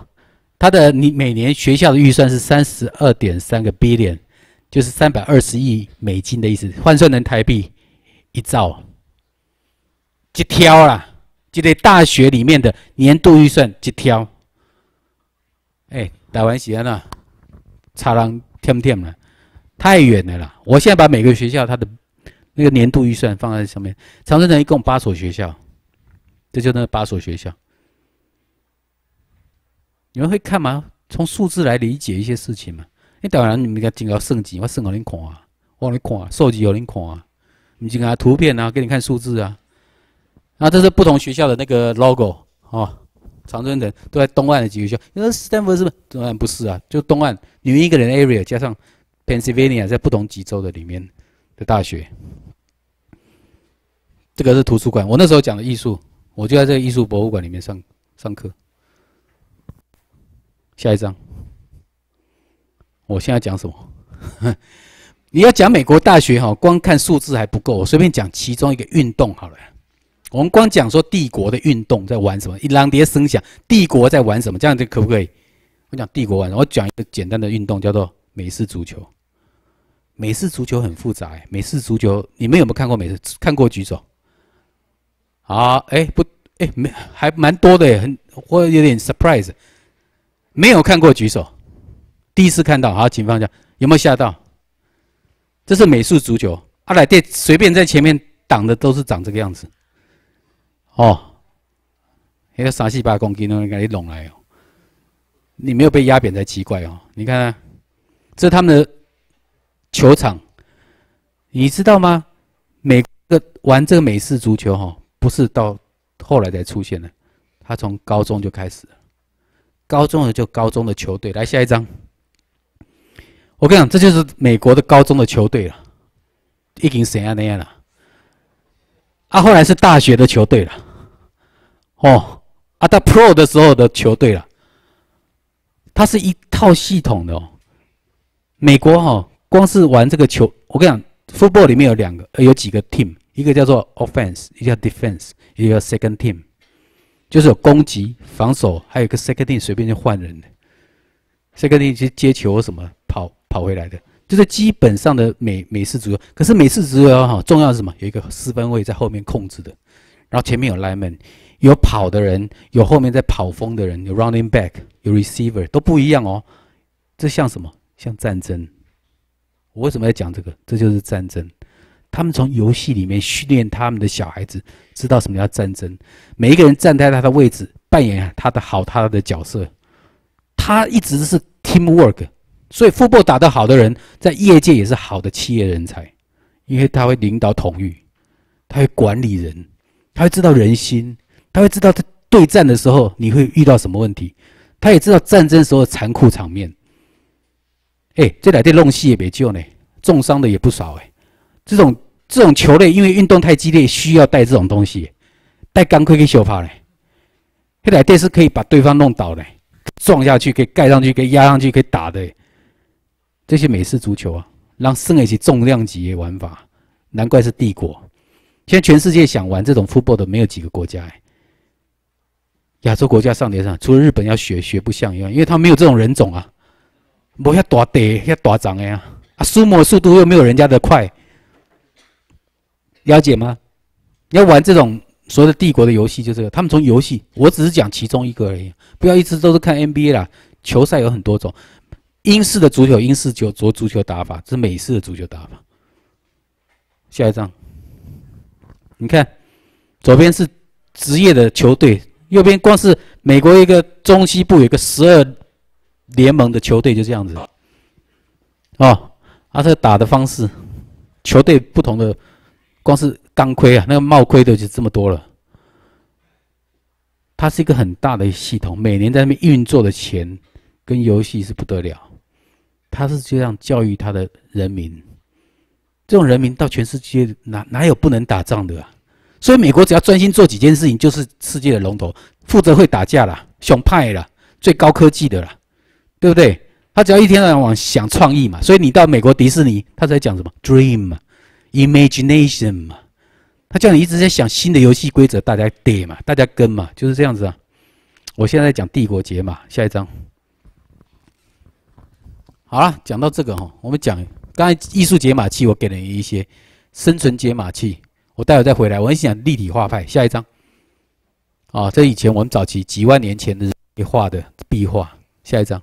它的你每年学校的预算是三十二点三个 billion。就是三百二十亿美金的意思，换算成台币一兆。即挑啦，就得大学里面的年度预算即挑。哎，打完喜安啊，差人舔舔了，太远了啦。我现在把每个学校它的那个年度预算放在上面，长春城一共八所学校，这就那八所学校。你们会看吗？从数字来理解一些事情吗？你当然，你们个净要算钱，我算我恁看啊，我恁看啊，数字有恁看啊，唔净啊图片啊，给你看数字啊。那这是不同学校的那个 logo 哦，长春人都在东岸的几个学校，Stanford 是不是？当然不是啊，就东岸，你们一个人 area 加上 Pennsylvania 在不同几州的里面的大学。这个是图书馆，我那时候讲的艺术，我就在这个艺术博物馆里面上上课。下一张。我现在讲什么？(laughs) 你要讲美国大学哈，光看数字还不够。我随便讲其中一个运动好了。我们光讲说帝国的运动在玩什么？一浪叠声响，帝国在玩什么？这样子可不可以？我讲帝国玩，我讲一个简单的运动叫做美式足球。美式足球很复杂。美式足球你们有没有看过？美式看过举手？啊，哎不，哎没，还蛮多的，很我有点 surprise，没有看过举手。第一次看到好，请放下，有没有吓到？这是美式足球，阿莱蒂随便在前面挡的都是长这个样子。哦，一个三、四、八公斤哦，给你弄来哦。你没有被压扁才奇怪哦。你看，这他们的球场，你知道吗？每个玩这个美式足球哈，不是到后来才出现的，他从高中就开始了。高中的就高中的球队，来下一张。我跟你讲，这就是美国的高中的球队了，已经怎样那样了。啊，后来是大学的球队了，哦，啊到 pro 的时候的球队了，它是一套系统的。哦。美国哈，光是玩这个球，我跟你讲，football 里面有两个，有几个 team，一个叫做 offense，一个叫 defense，一个叫 second team，就是有攻击、防守，还有一个 second team 随便就换人的，second team 去接球什么跑。跑回来的，就是基本上的美美式足球。可是美式足球哈，重要是什么？有一个四分位在后面控制的，然后前面有 line man，有跑的人，有后面在跑风的人，有 running back，有 receiver，都不一样哦。这像什么？像战争。我为什么要讲这个？这就是战争。他们从游戏里面训练他们的小孩子，知道什么叫战争。每一个人站在他的位置，扮演他的好他的角色。他一直是 team work。所以，副部打得好的人，在业界也是好的企业人才，因为他会领导统御，他会管理人，他会知道人心，他会知道在对战的时候你会遇到什么问题，他也知道战争时候残酷场面。哎，这台电弄戏也别救呢，重伤的也不少哎。这种这种球类因为运动太激烈，需要带这种东西，带钢盔跟以小嘞。这台电是可以把对方弄倒嘞，撞下去可以盖上去，可以压上去，可以打的。这些美式足球啊，让升一些重量级玩法，难怪是帝国。现在全世界想玩这种 football 的没有几个国家哎。亚洲国家上联上，除了日本要学学不像，因为因为他没有这种人种啊，不要大短，要大长呀。啊，苏度速度又没有人家的快，了解吗？要玩这种所谓的帝国的游戏，就这个。他们从游戏，我只是讲其中一个而已，不要一直都是看 NBA 啦，球赛有很多种。英式的足球，英式球，着足球打法是美式的足球打法。下一张，你看左边是职业的球队，右边光是美国一个中西部有一个十二联盟的球队，就这样子。哦，阿特打的方式，球队不同的，光是钢盔啊，那个帽盔的就这么多了。它是一个很大的系统，每年在那边运作的钱跟游戏是不得了。他是这样教育他的人民，这种人民到全世界哪哪有不能打仗的？啊？所以美国只要专心做几件事，情，就是世界的龙头，负责会打架啦，熊派啦，最高科技的啦，对不对？他只要一天到晚想创意嘛，所以你到美国迪士尼，他在讲什么？Dream，imagination 嘛，他叫你一直在想新的游戏规则，大家跌嘛，大家跟嘛，就是这样子啊。我现在讲帝国节嘛，下一章。好了，讲到这个哈，我们讲刚才艺术解码器，我给了你一些生存解码器，我待会再回来。我很想立体画派，下一张啊，这以前我们早期几万年前的画的壁画，下一张，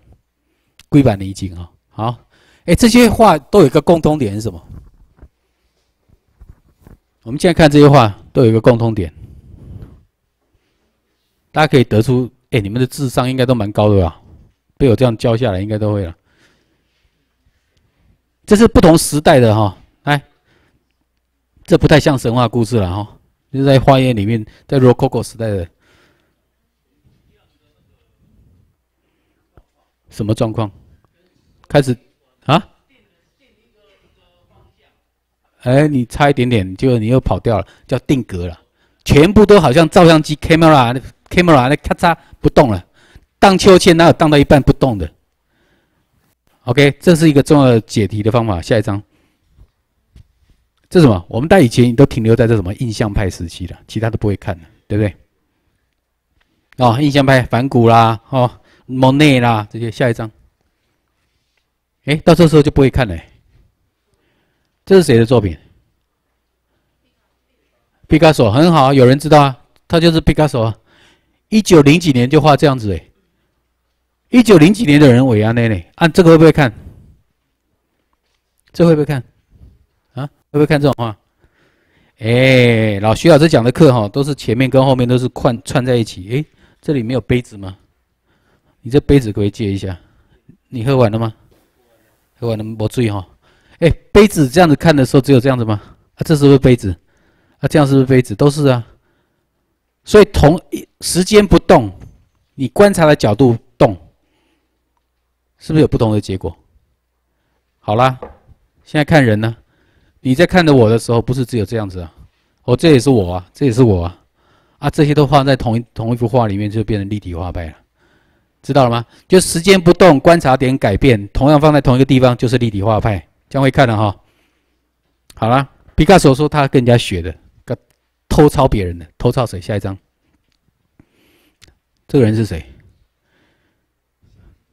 龟板的已经啊，好，哎，这些画都有一个共通点是什么？我们现在看这些画都有一个共通点，大家可以得出，哎，你们的智商应该都蛮高的吧？被我这样教下来，应该都会了。这是不同时代的哈，哎，这不太像神话故事了哈，就是在花园里面，在 Rococo 时代的，什么状况？开始啊？哎，你差一点点，就你又跑掉了，叫定格了，全部都好像照相机 camera camera 那咔嚓不动了，荡秋千哪有荡到一半不动的？OK，这是一个重要的解题的方法。下一章，这什么？我们到以前都停留在这什么印象派时期的，其他都不会看，对不对？哦，印象派、反古啦，哦，莫内啦这些。下一章。哎，到这时候就不会看了。这是谁的作品？毕加索很好，有人知道啊？他就是毕加索。一九零几年就画这样子哎。一九零几年的人为啊，内内，按这个会不会看？这会不会看？啊，会不会看这种话？哎，老徐老师讲的课哈，都是前面跟后面都是串串在一起。哎，这里没有杯子吗？你这杯子可以借一下？你喝完了吗？喝完了，我醉哈。哎，杯子这样子看的时候只有这样子吗？啊，这是不是杯子？啊，这样是不是杯子？都是啊。所以同一时间不动，你观察的角度。是不是有不同的结果？好啦，现在看人呢，你在看着我的时候，不是只有这样子啊，哦，这也是我啊，这也是我啊，啊，这些都放在同一同一幅画里面，就变成立体画派了，知道了吗？就时间不动，观察点改变，同样放在同一个地方，就是立体画派。将会看了哈，好了，毕加索说他更加学的，偷抄别人的，偷抄谁？下一张，这个人是谁？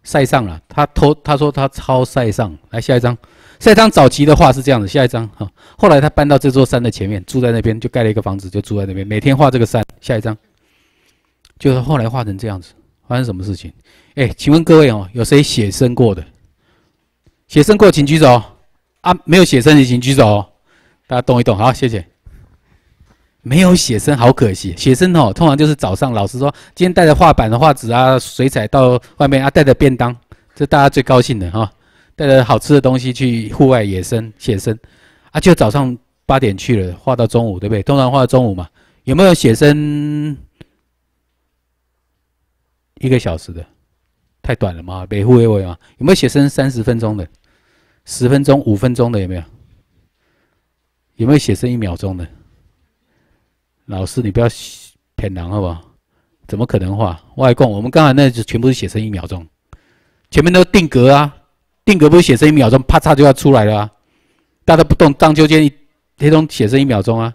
塞上了，他偷他说他超塞上来，下一张，塞张早期的画是这样子，下一张哈，后来他搬到这座山的前面，住在那边就盖了一个房子，就住在那边，每天画这个山，下一张，就是后来画成这样子，发生什么事情？哎，请问各位哦，有谁写生过的？写生过请举手，啊，没有写生的请举手，大家动一动，好，谢谢。没有写生，好可惜。写生哦，通常就是早上，老师说今天带着画板、的画纸啊、水彩到外面啊，带着便当，这大家最高兴的哈，带着好吃的东西去户外野生。写生，啊，就早上八点去了，画到中午，对不对？通常画到中午嘛。有没有写生一个小时的？太短了嘛，北户微微嘛。有没有写生三十分钟的？十分钟、五分钟的有没有？有没有写生一秒钟的？老师，你不要骗人好不好？怎么可能画外供？我们刚才那就全部是写生一秒钟，前面都定格啊，定格不是写生一秒钟，啪嚓就要出来了啊！大家不懂荡秋千，黑洞写生一秒钟啊。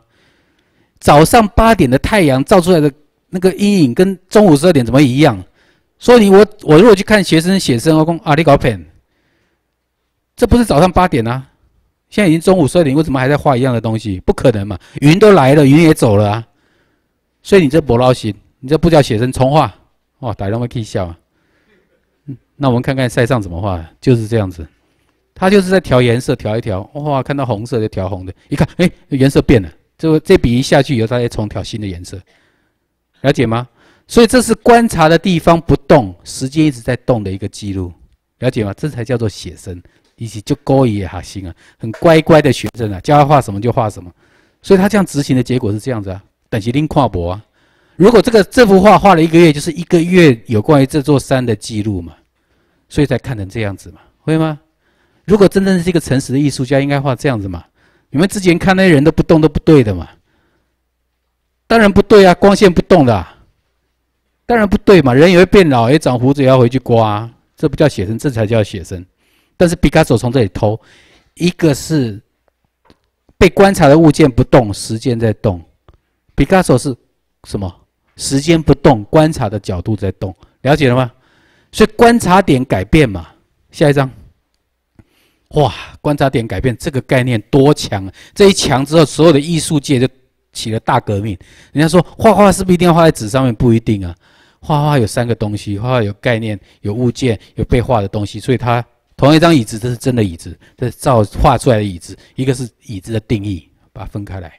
早上八点的太阳照出来的那个阴影，跟中午十二点怎么一样？所以，我我如果去看学生写生，外供阿弟搞骗，这不是早上八点啊？现在已经中午十二点，为什么还在画一样的东西？不可能嘛！云都来了，云也走了啊。所以你这不劳心，你这不叫写生，重画哇，打话可以笑。啊。那我们看看塞尚怎么画，就是这样子，他就是在调颜色，调一调，哇，看到红色就调红的，一看，哎，颜色变了，这这笔一下去以后，他又重调新的颜色，了解吗？所以这是观察的地方不动，时间一直在动的一个记录，了解吗？这才叫做写生。以及就勾一也行啊，很乖乖的学生啊，叫他画什么就画什么，所以他这样执行的结果是这样子啊，等级零跨博啊。如果这个这幅画画了一个月，就是一个月有关于这座山的记录嘛，所以才看成这样子嘛，会吗？如果真正是一个诚实的艺术家，应该画这样子嘛？你们之前看那些人都不动都不对的嘛，当然不对啊，光线不动的，当然不对嘛，人也会变老，也长胡子也要回去刮，这不叫写生，这才叫写生。但是毕加索从这里偷，一个是被观察的物件不动，时间在动；毕加索是什么？时间不动，观察的角度在动。了解了吗？所以观察点改变嘛。下一张，哇，观察点改变这个概念多强啊！这一强之后，所有的艺术界就起了大革命。人家说画画是不是一定要画在纸上面？不一定啊。画画有三个东西：画画有概念、有物件、有被画的东西，所以它。同一张椅子，这是真的椅子，这是照画出来的椅子。一个是椅子的定义，把它分开来。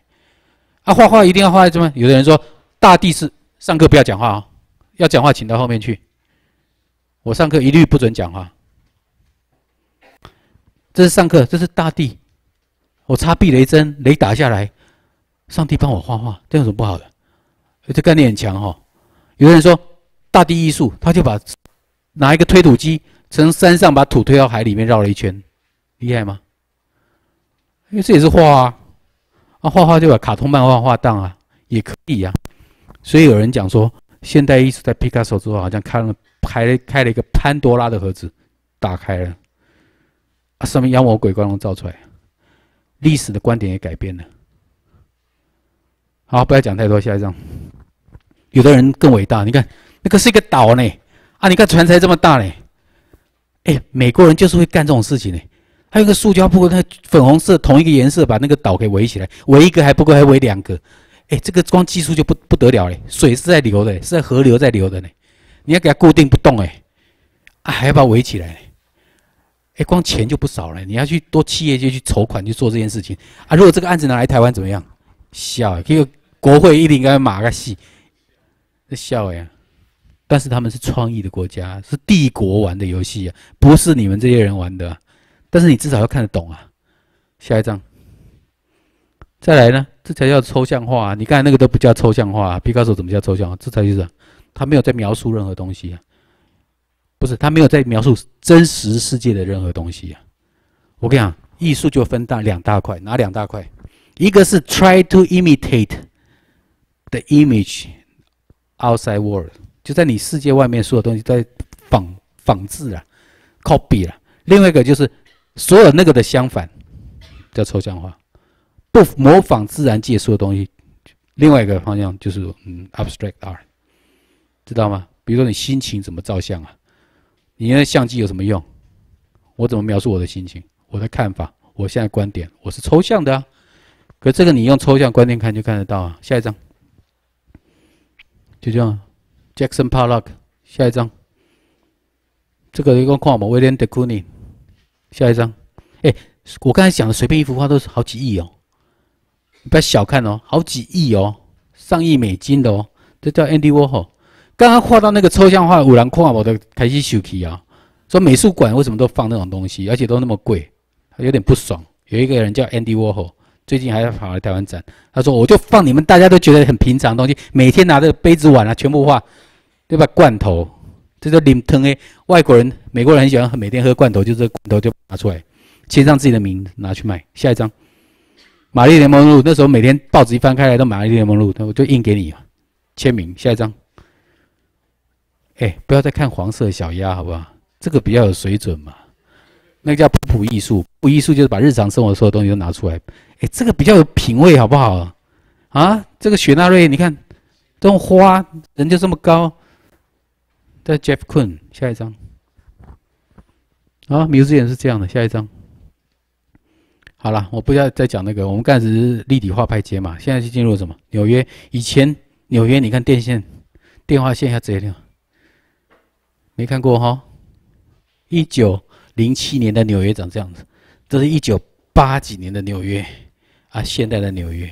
啊，画画一定要画这么？有的人说，大地是上课不要讲话啊，要讲话请到后面去。我上课一律不准讲话。这是上课，这是大地。我插避雷针，雷打下来，上帝帮我画画，这有什么不好的？这概念很强哈。有的人说大地艺术，他就把拿一个推土机。从山上把土推到海里面，绕了一圈，厉害吗？因为这也是画啊，啊，画画就把卡通漫画画当啊，也可以啊。所以有人讲说，现代艺术在皮卡之后，好像开了，开开了一个潘多拉的盒子，打开了，啊，什么妖魔鬼怪都造出来，历史的观点也改变了。好，不要讲太多，下一张，有的人更伟大，你看那个是一个岛呢，啊，你看船才这么大呢。哎，美国人就是会干这种事情呢。还有个塑胶布，那粉红色同一个颜色，把那个岛给围起来，围一个还不够，还围两个。哎，这个光技术就不不得了嘞！水是在流的，是在河流在流的呢，你要给它固定不动，哎，还要把它围起来。哎，光钱就不少了，你要去多企业就去筹款去做这件事情啊！如果这个案子拿来台湾怎么样？笑，这个国会一定跟马克思主笑呀！但是他们是创意的国家，是帝国玩的游戏啊，不是你们这些人玩的。但是你至少要看得懂啊。下一章，再来呢？这才叫抽象化啊！你刚才那个都不叫抽象化，毕加索怎么叫抽象？这才就是，他没有在描述任何东西啊，不是他没有在描述真实世界的任何东西啊。我跟你讲，艺术就分大两大块，哪两大块？一个是 try to imitate the image outside world。就在你世界外面，所有东西在仿仿制啊 c o p y 了。另外一个就是所有那个的相反叫抽象化，不模仿自然界所有东西。另外一个方向就是嗯 abstract art，知道吗？比如说你心情怎么照相啊？你那相机有什么用？我怎么描述我的心情？我的看法？我现在观点？我是抽象的，可这个你用抽象观念看就看得到啊。下一张就这样。Jackson Pollock，下一张。这个一个画嘛，威廉德库尼，下一张。哎，我刚才讲的随便一幅画都是好几亿哦，不要小看哦，好几亿哦，上亿美金的哦。这叫 Andy Warhol，刚刚画到那个抽象画五郎画，我都开始生气啊，说美术馆为什么都放那种东西，而且都那么贵，有点不爽。有一个人叫 Andy Warhol，最近还在跑来台湾展，他说我就放你们大家都觉得很平常的东西，每天拿这个杯子碗啊，全部画。对吧？罐头，这叫林登诶，外国人、美国人很喜欢每天喝罐头，就这罐头就拿出来，签上自己的名，拿去卖。下一张，《玛丽莲梦露》，那时候每天报纸一翻开来都《玛丽莲梦露》，那我就印给你，签名。下一张，哎，不要再看黄色小鸭，好不好？这个比较有水准嘛，那个叫普普艺术，普普艺术就是把日常生活所有东西都拿出来，哎，这个比较有品位，好不好？啊，这个雪纳瑞，你看，这种花，人就这么高。Jeff Koon，下一张啊，名字也是这样的。下一张，好了，我不要再讲那个。我们开始立体画派接嘛。现在是进入什么？纽约，以前纽约，你看电线、电话线要接掉。没看过哈？一九零七年的纽约长这样子，这是一九八几年的纽约啊，现代的纽约。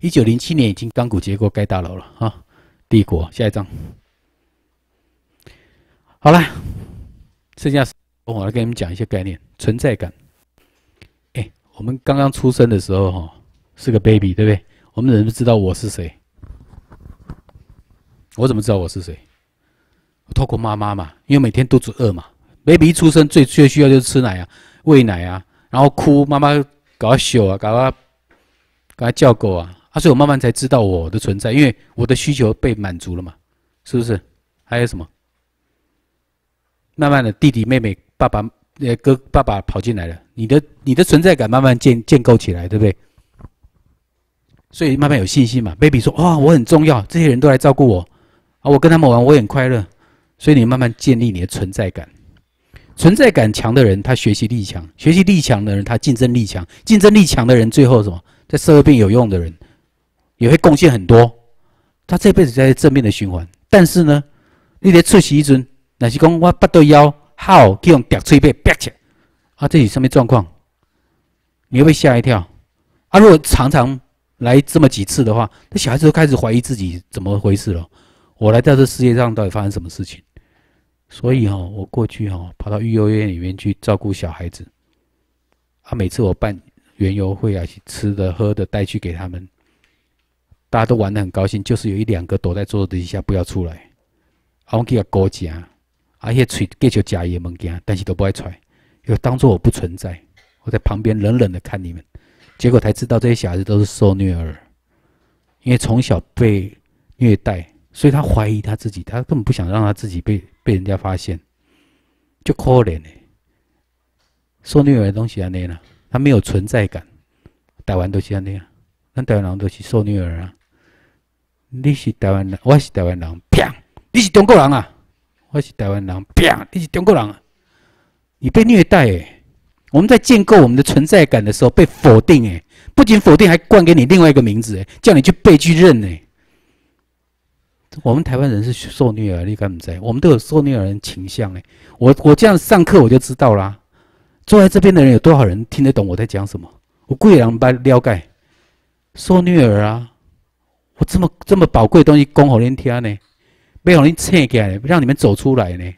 一九零七年已经钢骨结构盖大楼了哈，帝国。下一张。好了，剩下我来跟你们讲一些概念，存在感。哎，我们刚刚出生的时候哈，是个 baby，对不对？我们怎么知道我是谁？我怎么知道我是谁？透过妈妈嘛，因为每天肚子饿嘛。baby 一出生最最需要就是吃奶啊，喂奶啊，然后哭，妈妈搞他笑啊，搞他搞他叫狗啊，啊，所以我慢慢才知道我的存在，因为我的需求被满足了嘛，是不是？还有什么？慢慢的，弟弟妹妹、爸爸、呃哥、爸爸跑进来了，你的你的存在感慢慢建建构起来，对不对？所以慢慢有信心嘛。Baby 说：“啊，我很重要，这些人都来照顾我，啊，我跟他们玩，我很快乐。”所以你慢慢建立你的存在感。存在感强的人，他学习力强；学习力强的人，他竞争力强；竞争力强的人，最后什么，在社会变有用的人，也会贡献很多。他这辈子在正面的循环。但是呢，你得刺激一尊。那是讲我不对腰，好，去用特脆背憋起，啊，这是什么状况？你会被吓一跳。啊，如果常常来这么几次的话，那小孩子都开始怀疑自己怎么回事了。我来到这世界上到底发生什么事情？所以哈，我过去哈，跑到育幼院里面去照顾小孩子。啊，每次我办园游会啊，去吃的喝的带去给他们，大家都玩的很高兴，就是有一两个躲在桌子底下不要出来，啊，我给他勾奖。而且继续些假的物件，但是都不爱来，就当做我不存在。我在旁边冷冷的看你们，结果才知道这些小孩子都是受虐儿，因为从小被虐待，所以他怀疑他自己，他根本不想让他自己被被人家发现，就可怜呢。受虐儿的东西安尼啦，他没有存在感。台湾都是安尼啊，那台湾人都是受虐儿啊。你是台湾人，我是台湾人，啪，你是中国人啊。我是台湾人，啪，你是中国人，你被虐待哎！我们在建构我们的存在感的时候被否定哎，不仅否定，还冠给你另外一个名字哎，叫你去背去认哎。我们台湾人是受虐儿，你敢不知？我们都有受虐儿人倾向嘞。我我这样上课我就知道啦，坐在这边的人有多少人听得懂我在讲什么？我故人不大了解，受虐儿啊！我这么这么宝贵东西，恭候连听呢。为了让你醒起来，让你们走出来呢，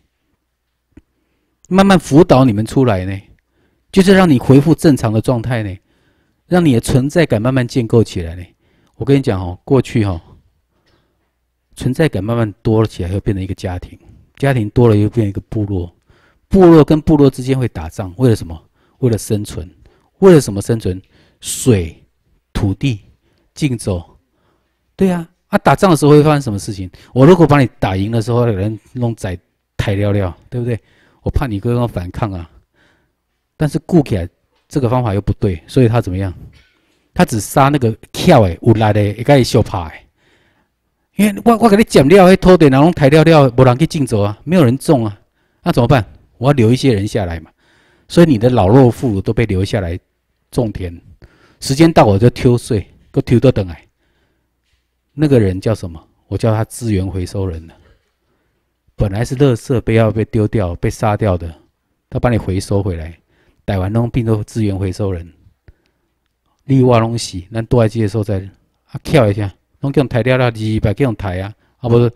慢慢辅导你们出来呢，就是让你恢复正常的状态呢，让你的存在感慢慢建构起来呢。我跟你讲哦，过去哦，存在感慢慢多了起来，又变成一个家庭，家庭多了又变成一个部落，部落跟部落之间会打仗，为了什么？为了生存。为了什么生存？水、土地、竞走，对啊。那打仗的时候会发生什么事情？我如果把你打赢的时候，有人弄宰抬尿了，对不对？我怕你哥哥反抗啊。但是顾起来这个方法又不对，所以他怎么样？他只杀那个跳诶，有来的一个小诶。因为我我给你剪料会拖的，然后抬掉尿，没人去竞走啊，没有人种啊，那怎么办？我要留一些人下来嘛。所以你的老弱妇孺都被留下来种田，时间到我就挑税，我挑到等来。那个人叫什么？我叫他资源回收人呢。本来是垃圾被要被丢掉、被杀掉的，他帮你回收回来。逮完弄病都资源回收人，绿瓦东西，那多埃及的时候再啊跳一下，拢叫抬掉了，自己把种抬啊啊不是，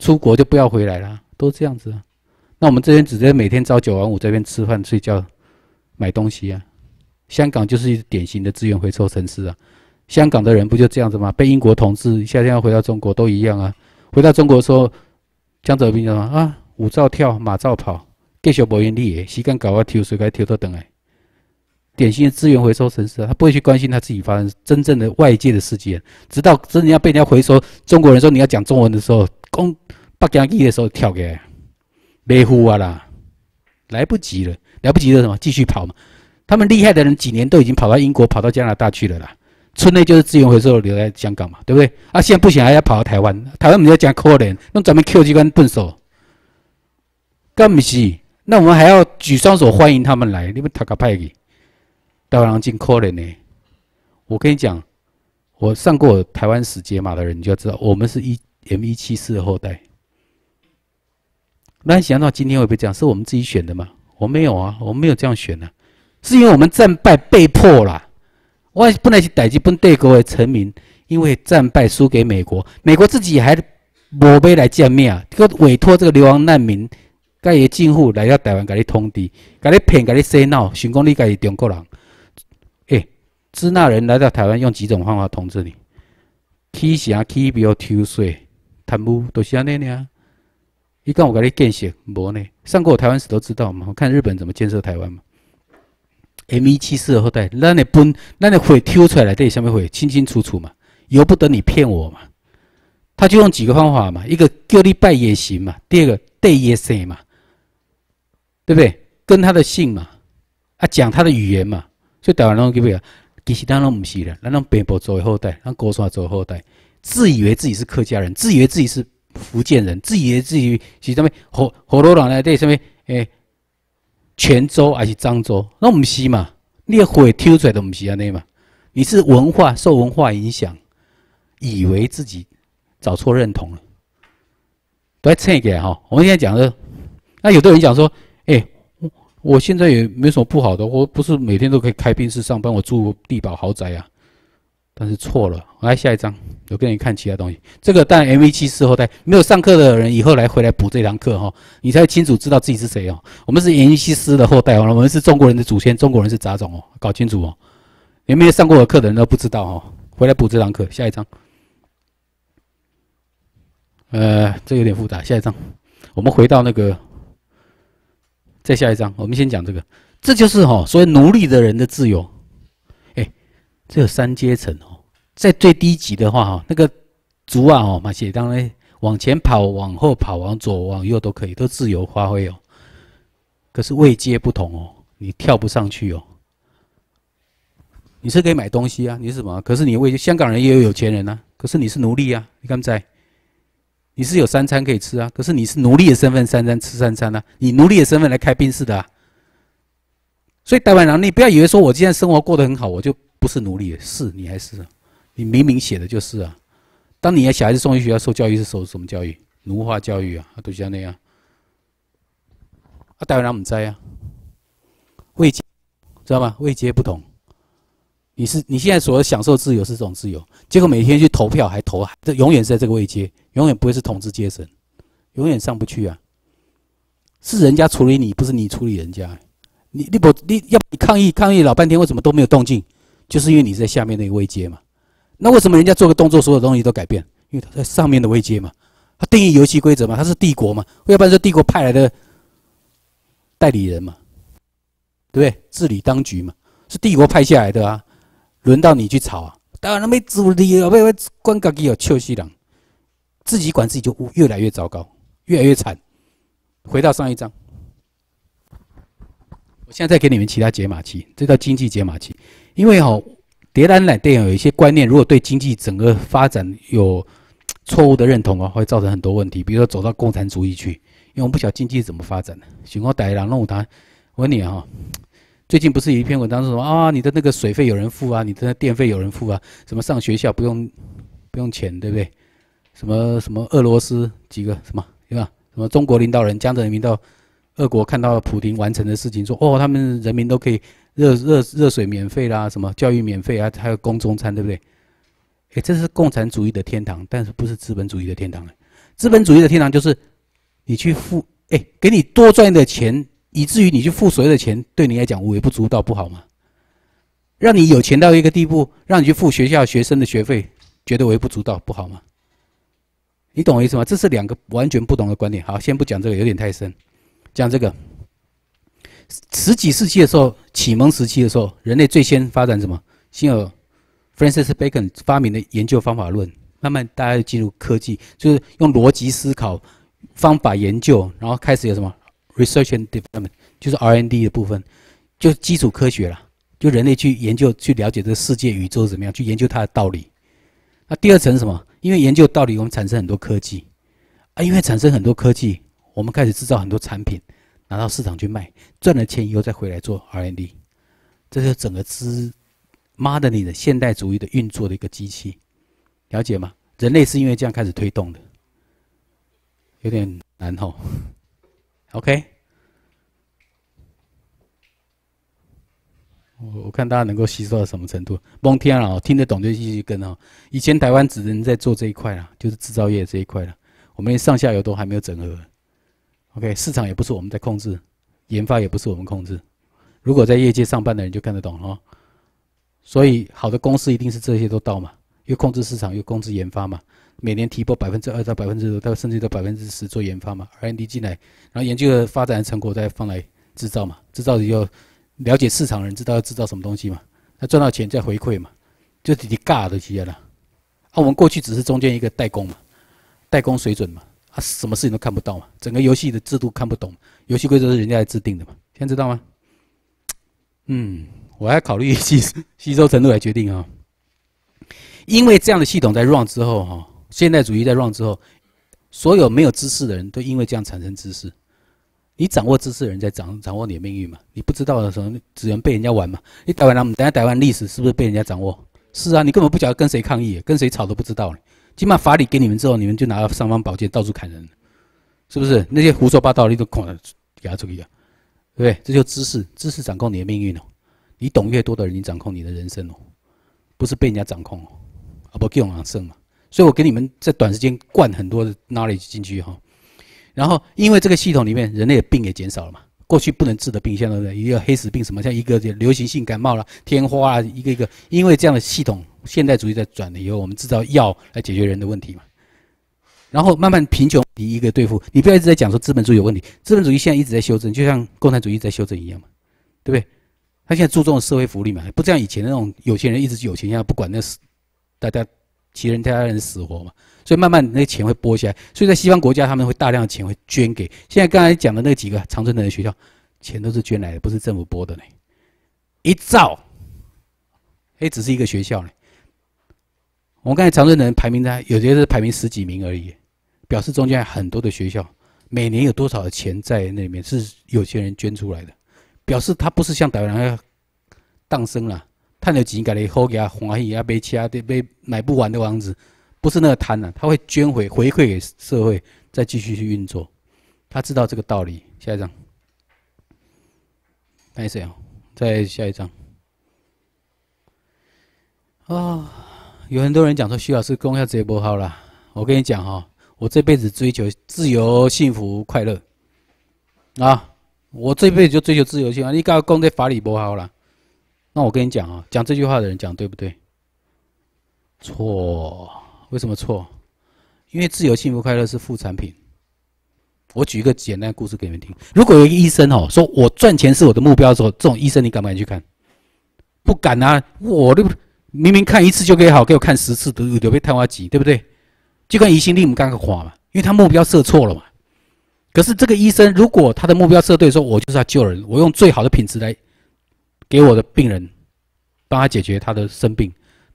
出国就不要回来了，都这样子啊。那我们这边直接每天朝九晚五，这边吃饭、睡觉、买东西啊。香港就是一典型的资源回收城市啊。香港的人不就这样子吗？被英国统治，一下天要回到中国都一样啊！回到中国的时候，江泽民说啊，舞照跳，马照跑，给小宝元立，膝盖搞啊，跳水该跳到等哎，典型的资源回收城市啊！他不会去关心他自己发生真正的外界的世界，直到真的要被人家回收。中国人说你要讲中文的时候，公八讲一的时候跳给，没呼啊啦，来不及了，来不及了什么？继续跑嘛！他们厉害的人几年都已经跑到英国、跑到加拿大去了啦。村内就是资源回收留在香港嘛，对不对？啊，现在不行，还要跑到台湾。台湾我们要讲客人，用咱们 Q 机关蹲守，更是。那我们还要举双手欢迎他们来，你不他给派去，台湾进客人呢？我跟你讲，我上过台湾史节码的人，就要知道，我们是一 M 一七四的后代。那你想到今天会不会这样？是我们自己选的吗？我没有啊，我没有这样选的，是因为我们战败被迫了。我本来是代志本国的臣民，因为战败输给美国，美国自己还无要来见面啊！这个委托这个流亡难民，他的政府来到台湾，给你通知，给你骗，给你洗脑，想讲你家是中国人。诶支那人来到台湾，用几种方法通知你：欺行、欺标、抽税、贪污，都是安尼的啊！讲我给你建设，无呢？上过台湾史都知道嘛？我看日本怎么建设台湾嘛？M 一七四的后代，那你本，那你会挑出来，对，什么会清清楚楚嘛，由不得你骗我嘛。他就用几个方法嘛，一个叫你拜也行嘛，第二个对耶行嘛，对不对？跟他的姓嘛，啊，讲他的语言嘛。所以台湾人这边啊，其实当然不是人，咱那种北部族的后代，咱高山为后代，自以为自己是客家人，自以为自己是福建人，自以为自己是那么火火洛人呢，对，什么诶？泉州还是漳州，那唔是嘛？的火抽出来都不是啊，那嘛，你是文化受文化影响，以为自己找错认同了。再称一个哈，我们现在讲的，那有的人讲说，哎，我现在也没有什么不好的？我不是每天都可以开宾室上班，我住地堡豪宅呀。但是错了，来下一章，有给你看其他东西。这个但 M v 七四后代没有上课的人，以后来回来补这堂课哈，你才清楚知道自己是谁哦。我们是 MV 西施的后代哦，我们是中国人的祖先，中国人是杂种哦，搞清楚哦。有没有上过课的人都不知道哦，回来补这堂课。下一章，呃，这有点复杂，下一章我们回到那个，再下一章，我们先讲这个，这就是哈，所谓奴隶的人的自由。哎，这有三阶层哦。在最低级的话，哈，那个竹啊，哦，马歇当然往前跑、往后跑、往左、往右都可以，都自由发挥哦。可是位阶不同哦，你跳不上去哦。你是可以买东西啊，你是什么？可是你位香港人也有有钱人呐，可是你是奴隶啊！你干才。在？你是有三餐可以吃啊，可是你是奴隶的身份，三餐吃三餐啊，你奴隶的身份来开宾士的啊。所以台湾人，你不要以为说我今天生活过得很好，我就不是奴隶，是你还是？你明明写的就是啊！当你要小孩子送去学校受教育是受什么教育？奴化教育啊！都像那样，啊，大有人在啊！位阶，知道吗？位阶不同，你是你现在所享受自由是这种自由，结果每天去投票还投这永远是在这个位阶，永远不会是统治阶层，永远上不去啊！是人家处理你，不是你处理人家你你不你要你抗议抗议老半天，为什么都没有动静？就是因为你在下面那个位阶嘛！那为什么人家做个动作，所有东西都改变？因为他在上面的位阶嘛，他定义游戏规则嘛，他是帝国嘛，要不然这帝国派来的代理人嘛，对不对？治理当局嘛，是帝国派下来的啊，轮到你去吵啊！当然没主啊，被被关搞给有臭西郎，自己管自己就越来越糟糕，越来越惨。回到上一章，我现在给你们其他解码器，这叫经济解码器，因为哈。别乱来！电有一些观念，如果对经济整个发展有错误的认同啊，会造成很多问题。比如说走到共产主义去，因为我们不晓得经济怎么发展的。喜欢逮狼弄他。我问你啊，最近不是有一篇文章说啊，你的那个水费有人付啊，你的电费有人付啊？什么上学校不用不用钱，对不对？什么什么俄罗斯几个什么对吧？什么中国领导人、江泽民到俄国看到普京完成的事情，说哦，他们人民都可以。热热热水免费啦，什么教育免费啊，还有公中餐，对不对？哎，这是共产主义的天堂，但是不是资本主义的天堂？资本主义的天堂就是你去付，哎，给你多赚的钱，以至于你去付所有的钱，对你来讲微不足道，不好吗？让你有钱到一个地步，让你去付学校学生的学费，觉得微不足道，不好吗？你懂我意思吗？这是两个完全不同的观点。好，先不讲这个，有点太深，讲这个。十几世纪的时候，启蒙时期的时候，人类最先发展什么？先有 Francis Bacon 发明的研究方法论，慢慢大家就进入科技，就是用逻辑思考方法研究，然后开始有什么 research and development，就是 R&D 的部分，就基础科学了，就人类去研究去了解这个世界宇宙怎么样，去研究它的道理。那第二层是什么？因为研究道理，我们产生很多科技啊，因为产生很多科技，我们开始制造很多产品。拿到市场去卖，赚了钱以后再回来做 R&D，这是整个资妈的你的现代主义的运作的一个机器，了解吗？人类是因为这样开始推动的，有点难吼。OK，我我看大家能够吸收到什么程度？蒙天了，听得懂就继续跟哦。以前台湾只能在做这一块啦，就是制造业这一块啦，我们上下游都还没有整合。OK，市场也不是我们在控制，研发也不是我们控制。如果在业界上班的人就看得懂哦。所以好的公司一定是这些都到嘛，又控制市场又控制研发嘛。每年提拨百分之二到百分之五，到甚至到百分之十做研发嘛。R&D 进来，然后研究的发展成果再放来制造嘛。制造要了解市场人知道要制造什么东西嘛。他赚到钱再回馈嘛，就是你尬的企业了。啊，我们过去只是中间一个代工嘛，代工水准嘛。啊，什么事情都看不到嘛，整个游戏的制度看不懂，游戏规则是人家来制定的嘛，在知道吗？嗯，我还考虑 (laughs) 吸吸收程度来决定啊。因为这样的系统在 run 之后哈，现代主义在 run 之后，所有没有知识的人都因为这样产生知识。你掌握知识的人在掌掌握你的命运嘛？你不知道的时候，只能被人家玩嘛？你台湾他等下台湾历史是不是被人家掌握？是啊，你根本不晓得跟谁抗议，跟谁吵都不知道起码法理给你们之后，你们就拿尚方宝剑到处砍人，是不是？那些胡说八道的都哐给他注意啊，对不对？这就知识，知识掌控你的命运哦。你懂越多的人，你掌控你的人生哦，不是被人家掌控哦。啊，不，健往生嘛。所以我给你们在短时间灌很多的 knowledge 进去哈，然后因为这个系统里面，人类的病也减少了嘛。过去不能治的病，现在一个黑死病什么，像一个流行性感冒了、天花啊，一个一个，因为这样的系统，现代主义在转了以后，我们制造药来解决人的问题嘛。然后慢慢贫穷一个一个对付，你不要一直在讲说资本主义有问题，资本主义现在一直在修正，就像共产主义在修正一样嘛，对不对？他现在注重社会福利嘛，不像以前那种有钱人一直有钱，现在不管那死，大家，其他人家人死活嘛。所以慢慢那钱会拨下来，所以在西方国家他们会大量的钱会捐给。现在刚才讲的那几个长春藤的学校，钱都是捐来的，不是政府拨的呢。一兆，哎，只是一个学校呢。我们刚才长春藤排名在，有些是排名十几名而已，表示中间很多的学校每年有多少的钱在那里面是有钱人捐出来的，表示他不是像台湾要诞生了，赚了钱家他好啊，欢喜，背买车得买买不完的房子。不是那个贪呢，他会捐回回馈给社会，再继续去运作。他知道这个道理。下一张，看谁哦？再下一张。啊，有很多人讲说徐老师功效直播好了。我跟你讲哈，我这辈子追求自由、幸福、快乐。啊，我这辈子就追求自由、幸福，你搞嘛供法理不好了？那我跟你讲啊，讲这句话的人讲对不对？错。为什么错？因为自由、幸福、快乐是副产品。我举一个简单的故事给你们听：，如果有一个医生哦，说我赚钱是我的目标，的时候，这种医生你敢不敢去看？不敢啊！我都明明看一次就可以好，给我看十次都有点被太花急，对不对？就跟疑心病姆刚刚夸嘛，因为他目标设错了嘛。可是这个医生，如果他的目标设对，说我就是要救人，我用最好的品质来给我的病人，帮他解决他的生病。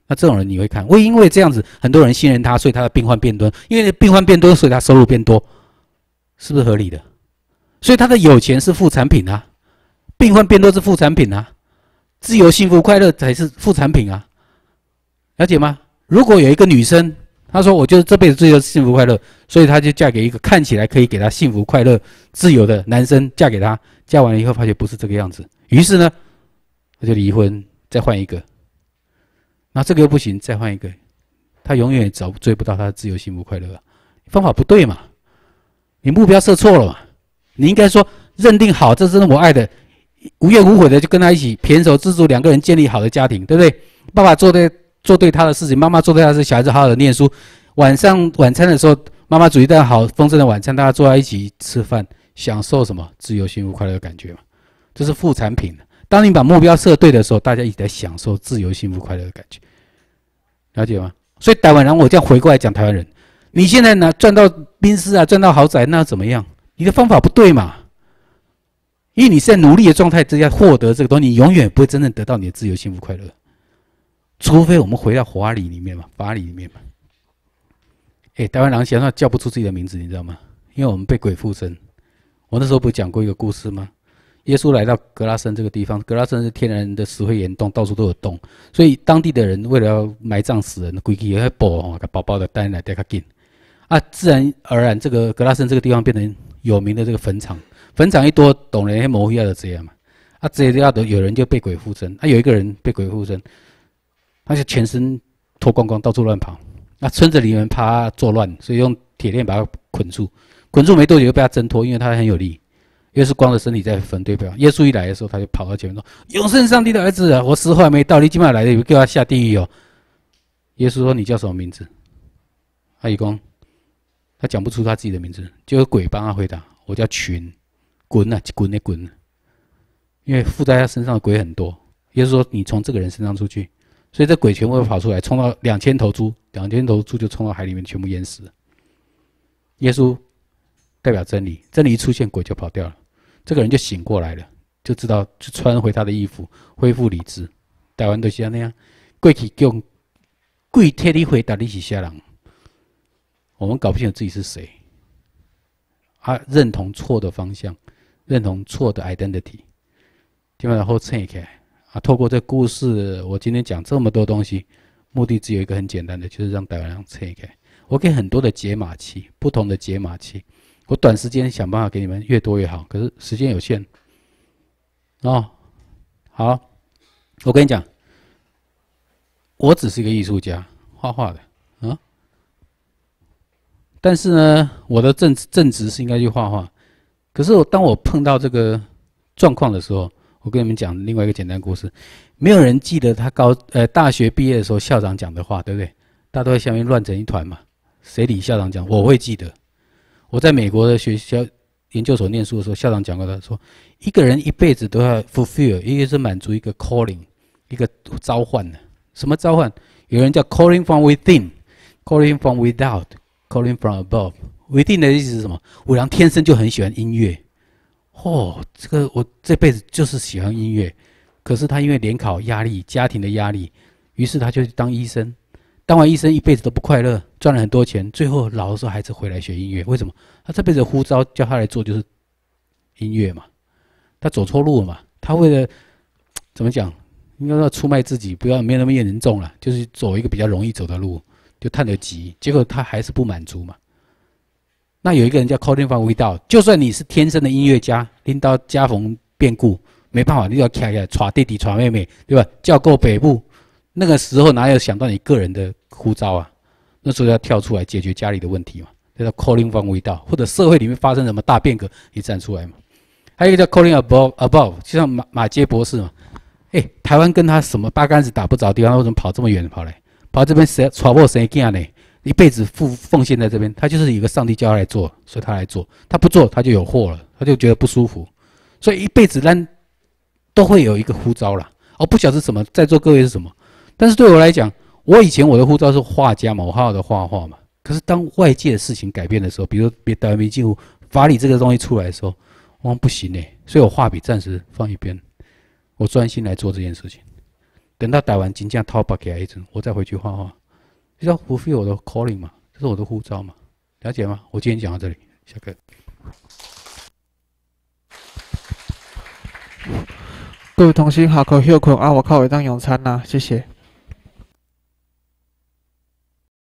那这种人你会看，会因为这样子很多人信任他，所以他的病患变多，因为病患变多，所以他收入变多，是不是合理的？所以他的有钱是副产品啊，病患变多是副产品啊，自由、幸福、快乐才是副产品啊，了解吗？如果有一个女生，她说我就是这辈子追求幸福快乐，所以她就嫁给一个看起来可以给她幸福快乐、自由的男生，嫁给他，嫁完了以后发现不是这个样子，于是呢，她就离婚，再换一个。那这个又不行，再换一个，他永远也找追不到他的自由、幸福、快乐。方法不对嘛，你目标设错了嘛。你应该说认定好，这是我爱的，无怨无悔的，就跟他一起携手自助，两个人建立好的家庭，对不对？爸爸做对做对他的事情，妈妈做对他的事，小孩子好好的念书。晚上晚餐的时候，妈妈煮一顿好丰盛的晚餐，大家坐在一起吃饭，享受什么自由、幸福、快乐的感觉嘛？这是副产品当你把目标设对的时候，大家一起来享受自由、幸福、快乐的感觉。了解吗？所以台湾人，我这样回过来讲台湾人，你现在呢赚到宾士啊，赚到豪宅，那怎么样？你的方法不对嘛，因为你在努力的状态之下获得这个东西，你永远不会真正得到你的自由、幸福、快乐，除非我们回到华理里面嘛，法理里面嘛。哎，台湾人现在叫不出自己的名字，你知道吗？因为我们被鬼附身。我那时候不讲过一个故事吗？耶稣来到格拉森这个地方，格拉森是天然的石灰岩洞，到处都有洞，所以当地的人为了要埋葬死人，规矩也会哦，哈，包包的带来带他进，啊，自然而然这个格拉森这个地方变成有名的这个坟场，坟场一多，懂人魔糊要的这样嘛，啊，这接要得有人就被鬼附身，啊，有一个人被鬼附身，他就全身脱光光到处乱跑，那村子里面怕他作乱，所以用铁链把他捆住，捆住没多久被他挣脱，因为他很有力。耶稣光的身体在坟对吧？耶稣一来的时候，他就跑到前面说：“永生上帝的儿子，我时候还没到，你今晚来，的，你给我下地狱哦。”耶稣说：“你叫什么名字？”阿一公，他讲不出他自己的名字，就有鬼帮他回答：“我叫群，滚呐，滚呐，滚！”因为附在他身上的鬼很多。耶稣说：“你从这个人身上出去，所以这鬼全部跑出来，冲到两千头猪，两千头猪就冲到海里面，全部淹死。”耶稣代表真理，真理一出现，鬼就跑掉了。这个人就醒过来了，就知道去穿回他的衣服，恢复理智。台湾都像那样，跪起用跪贴的回，答你是下人？我们搞不清楚自己是谁，啊，认同错的方向，认同错的 identity。听完然后蹭一个啊，透过这故事，我今天讲这么多东西，目的只有一个很简单的，就是让台湾人拆开。我给很多的解码器，不同的解码器。我短时间想办法给你们越多越好，可是时间有限。哦，好，我跟你讲，我只是一个艺术家，画画的，啊，但是呢，我的正正职是应该去画画。可是我当我碰到这个状况的时候，我跟你们讲另外一个简单故事。没有人记得他高呃大学毕业的时候校长讲的话，对不对？大都在下面乱成一团嘛，谁理校长讲？我会记得。我在美国的学校研究所念书的时候，校长讲过，他说，一个人一辈子都要 fulfill，一个是满足一个 calling，一个召唤的。什么召唤？有人叫 calling from within，calling from without，calling from above。within 的意思是什么？五郎天生就很喜欢音乐。哦，这个我这辈子就是喜欢音乐，可是他因为联考压力、家庭的压力，于是他就去当医生。当完医生一辈子都不快乐，赚了很多钱，最后老的时候还是回来学音乐。为什么？他这辈子呼召叫他来做就是音乐嘛，他走错路了嘛。他为了 (tsk) 怎么讲，应该要出卖自己，不要没有那么严人众了，就是走一个比较容易走的路，就探了急，结果他还是不满足嘛。那有一个人叫柯天发味道，就算你是天生的音乐家，听到家逢变故，没办法，你要起来耍弟弟耍妹妹，对吧？叫够北部。那个时候哪有想到你个人的呼召啊？那时候要跳出来解决家里的问题嘛，叫 calling from w i t h u t 或者社会里面发生什么大变革，你站出来嘛。还有一个叫 calling above，above，就像马马杰博士嘛。哎，台湾跟他什么八竿子打不着地方，为什么跑这么远跑来？跑这边谁传播谁干呢？一辈子奉奉献在这边，他就是一个上帝叫他来做，所以他来做。他不做，他就有祸了，他就觉得不舒服。所以一辈子人都会有一个呼召了。哦，不晓得什么，在座各位是什么？但是对我来讲，我以前我的护照是画家嘛，我好好的画画嘛。可是当外界的事情改变的时候，比如别台湾没进户法理这个东西出来的时候，我不行嘞，所以我画笔暂时放一边，我专心来做这件事情。等到逮完金匠掏把给一尊，我再回去画画。这叫不费我的 calling 嘛，这是我的护照嘛，了解吗？我今天讲到这里，下课。各位同学，下课休困啊，我靠会当用餐呐，谢谢。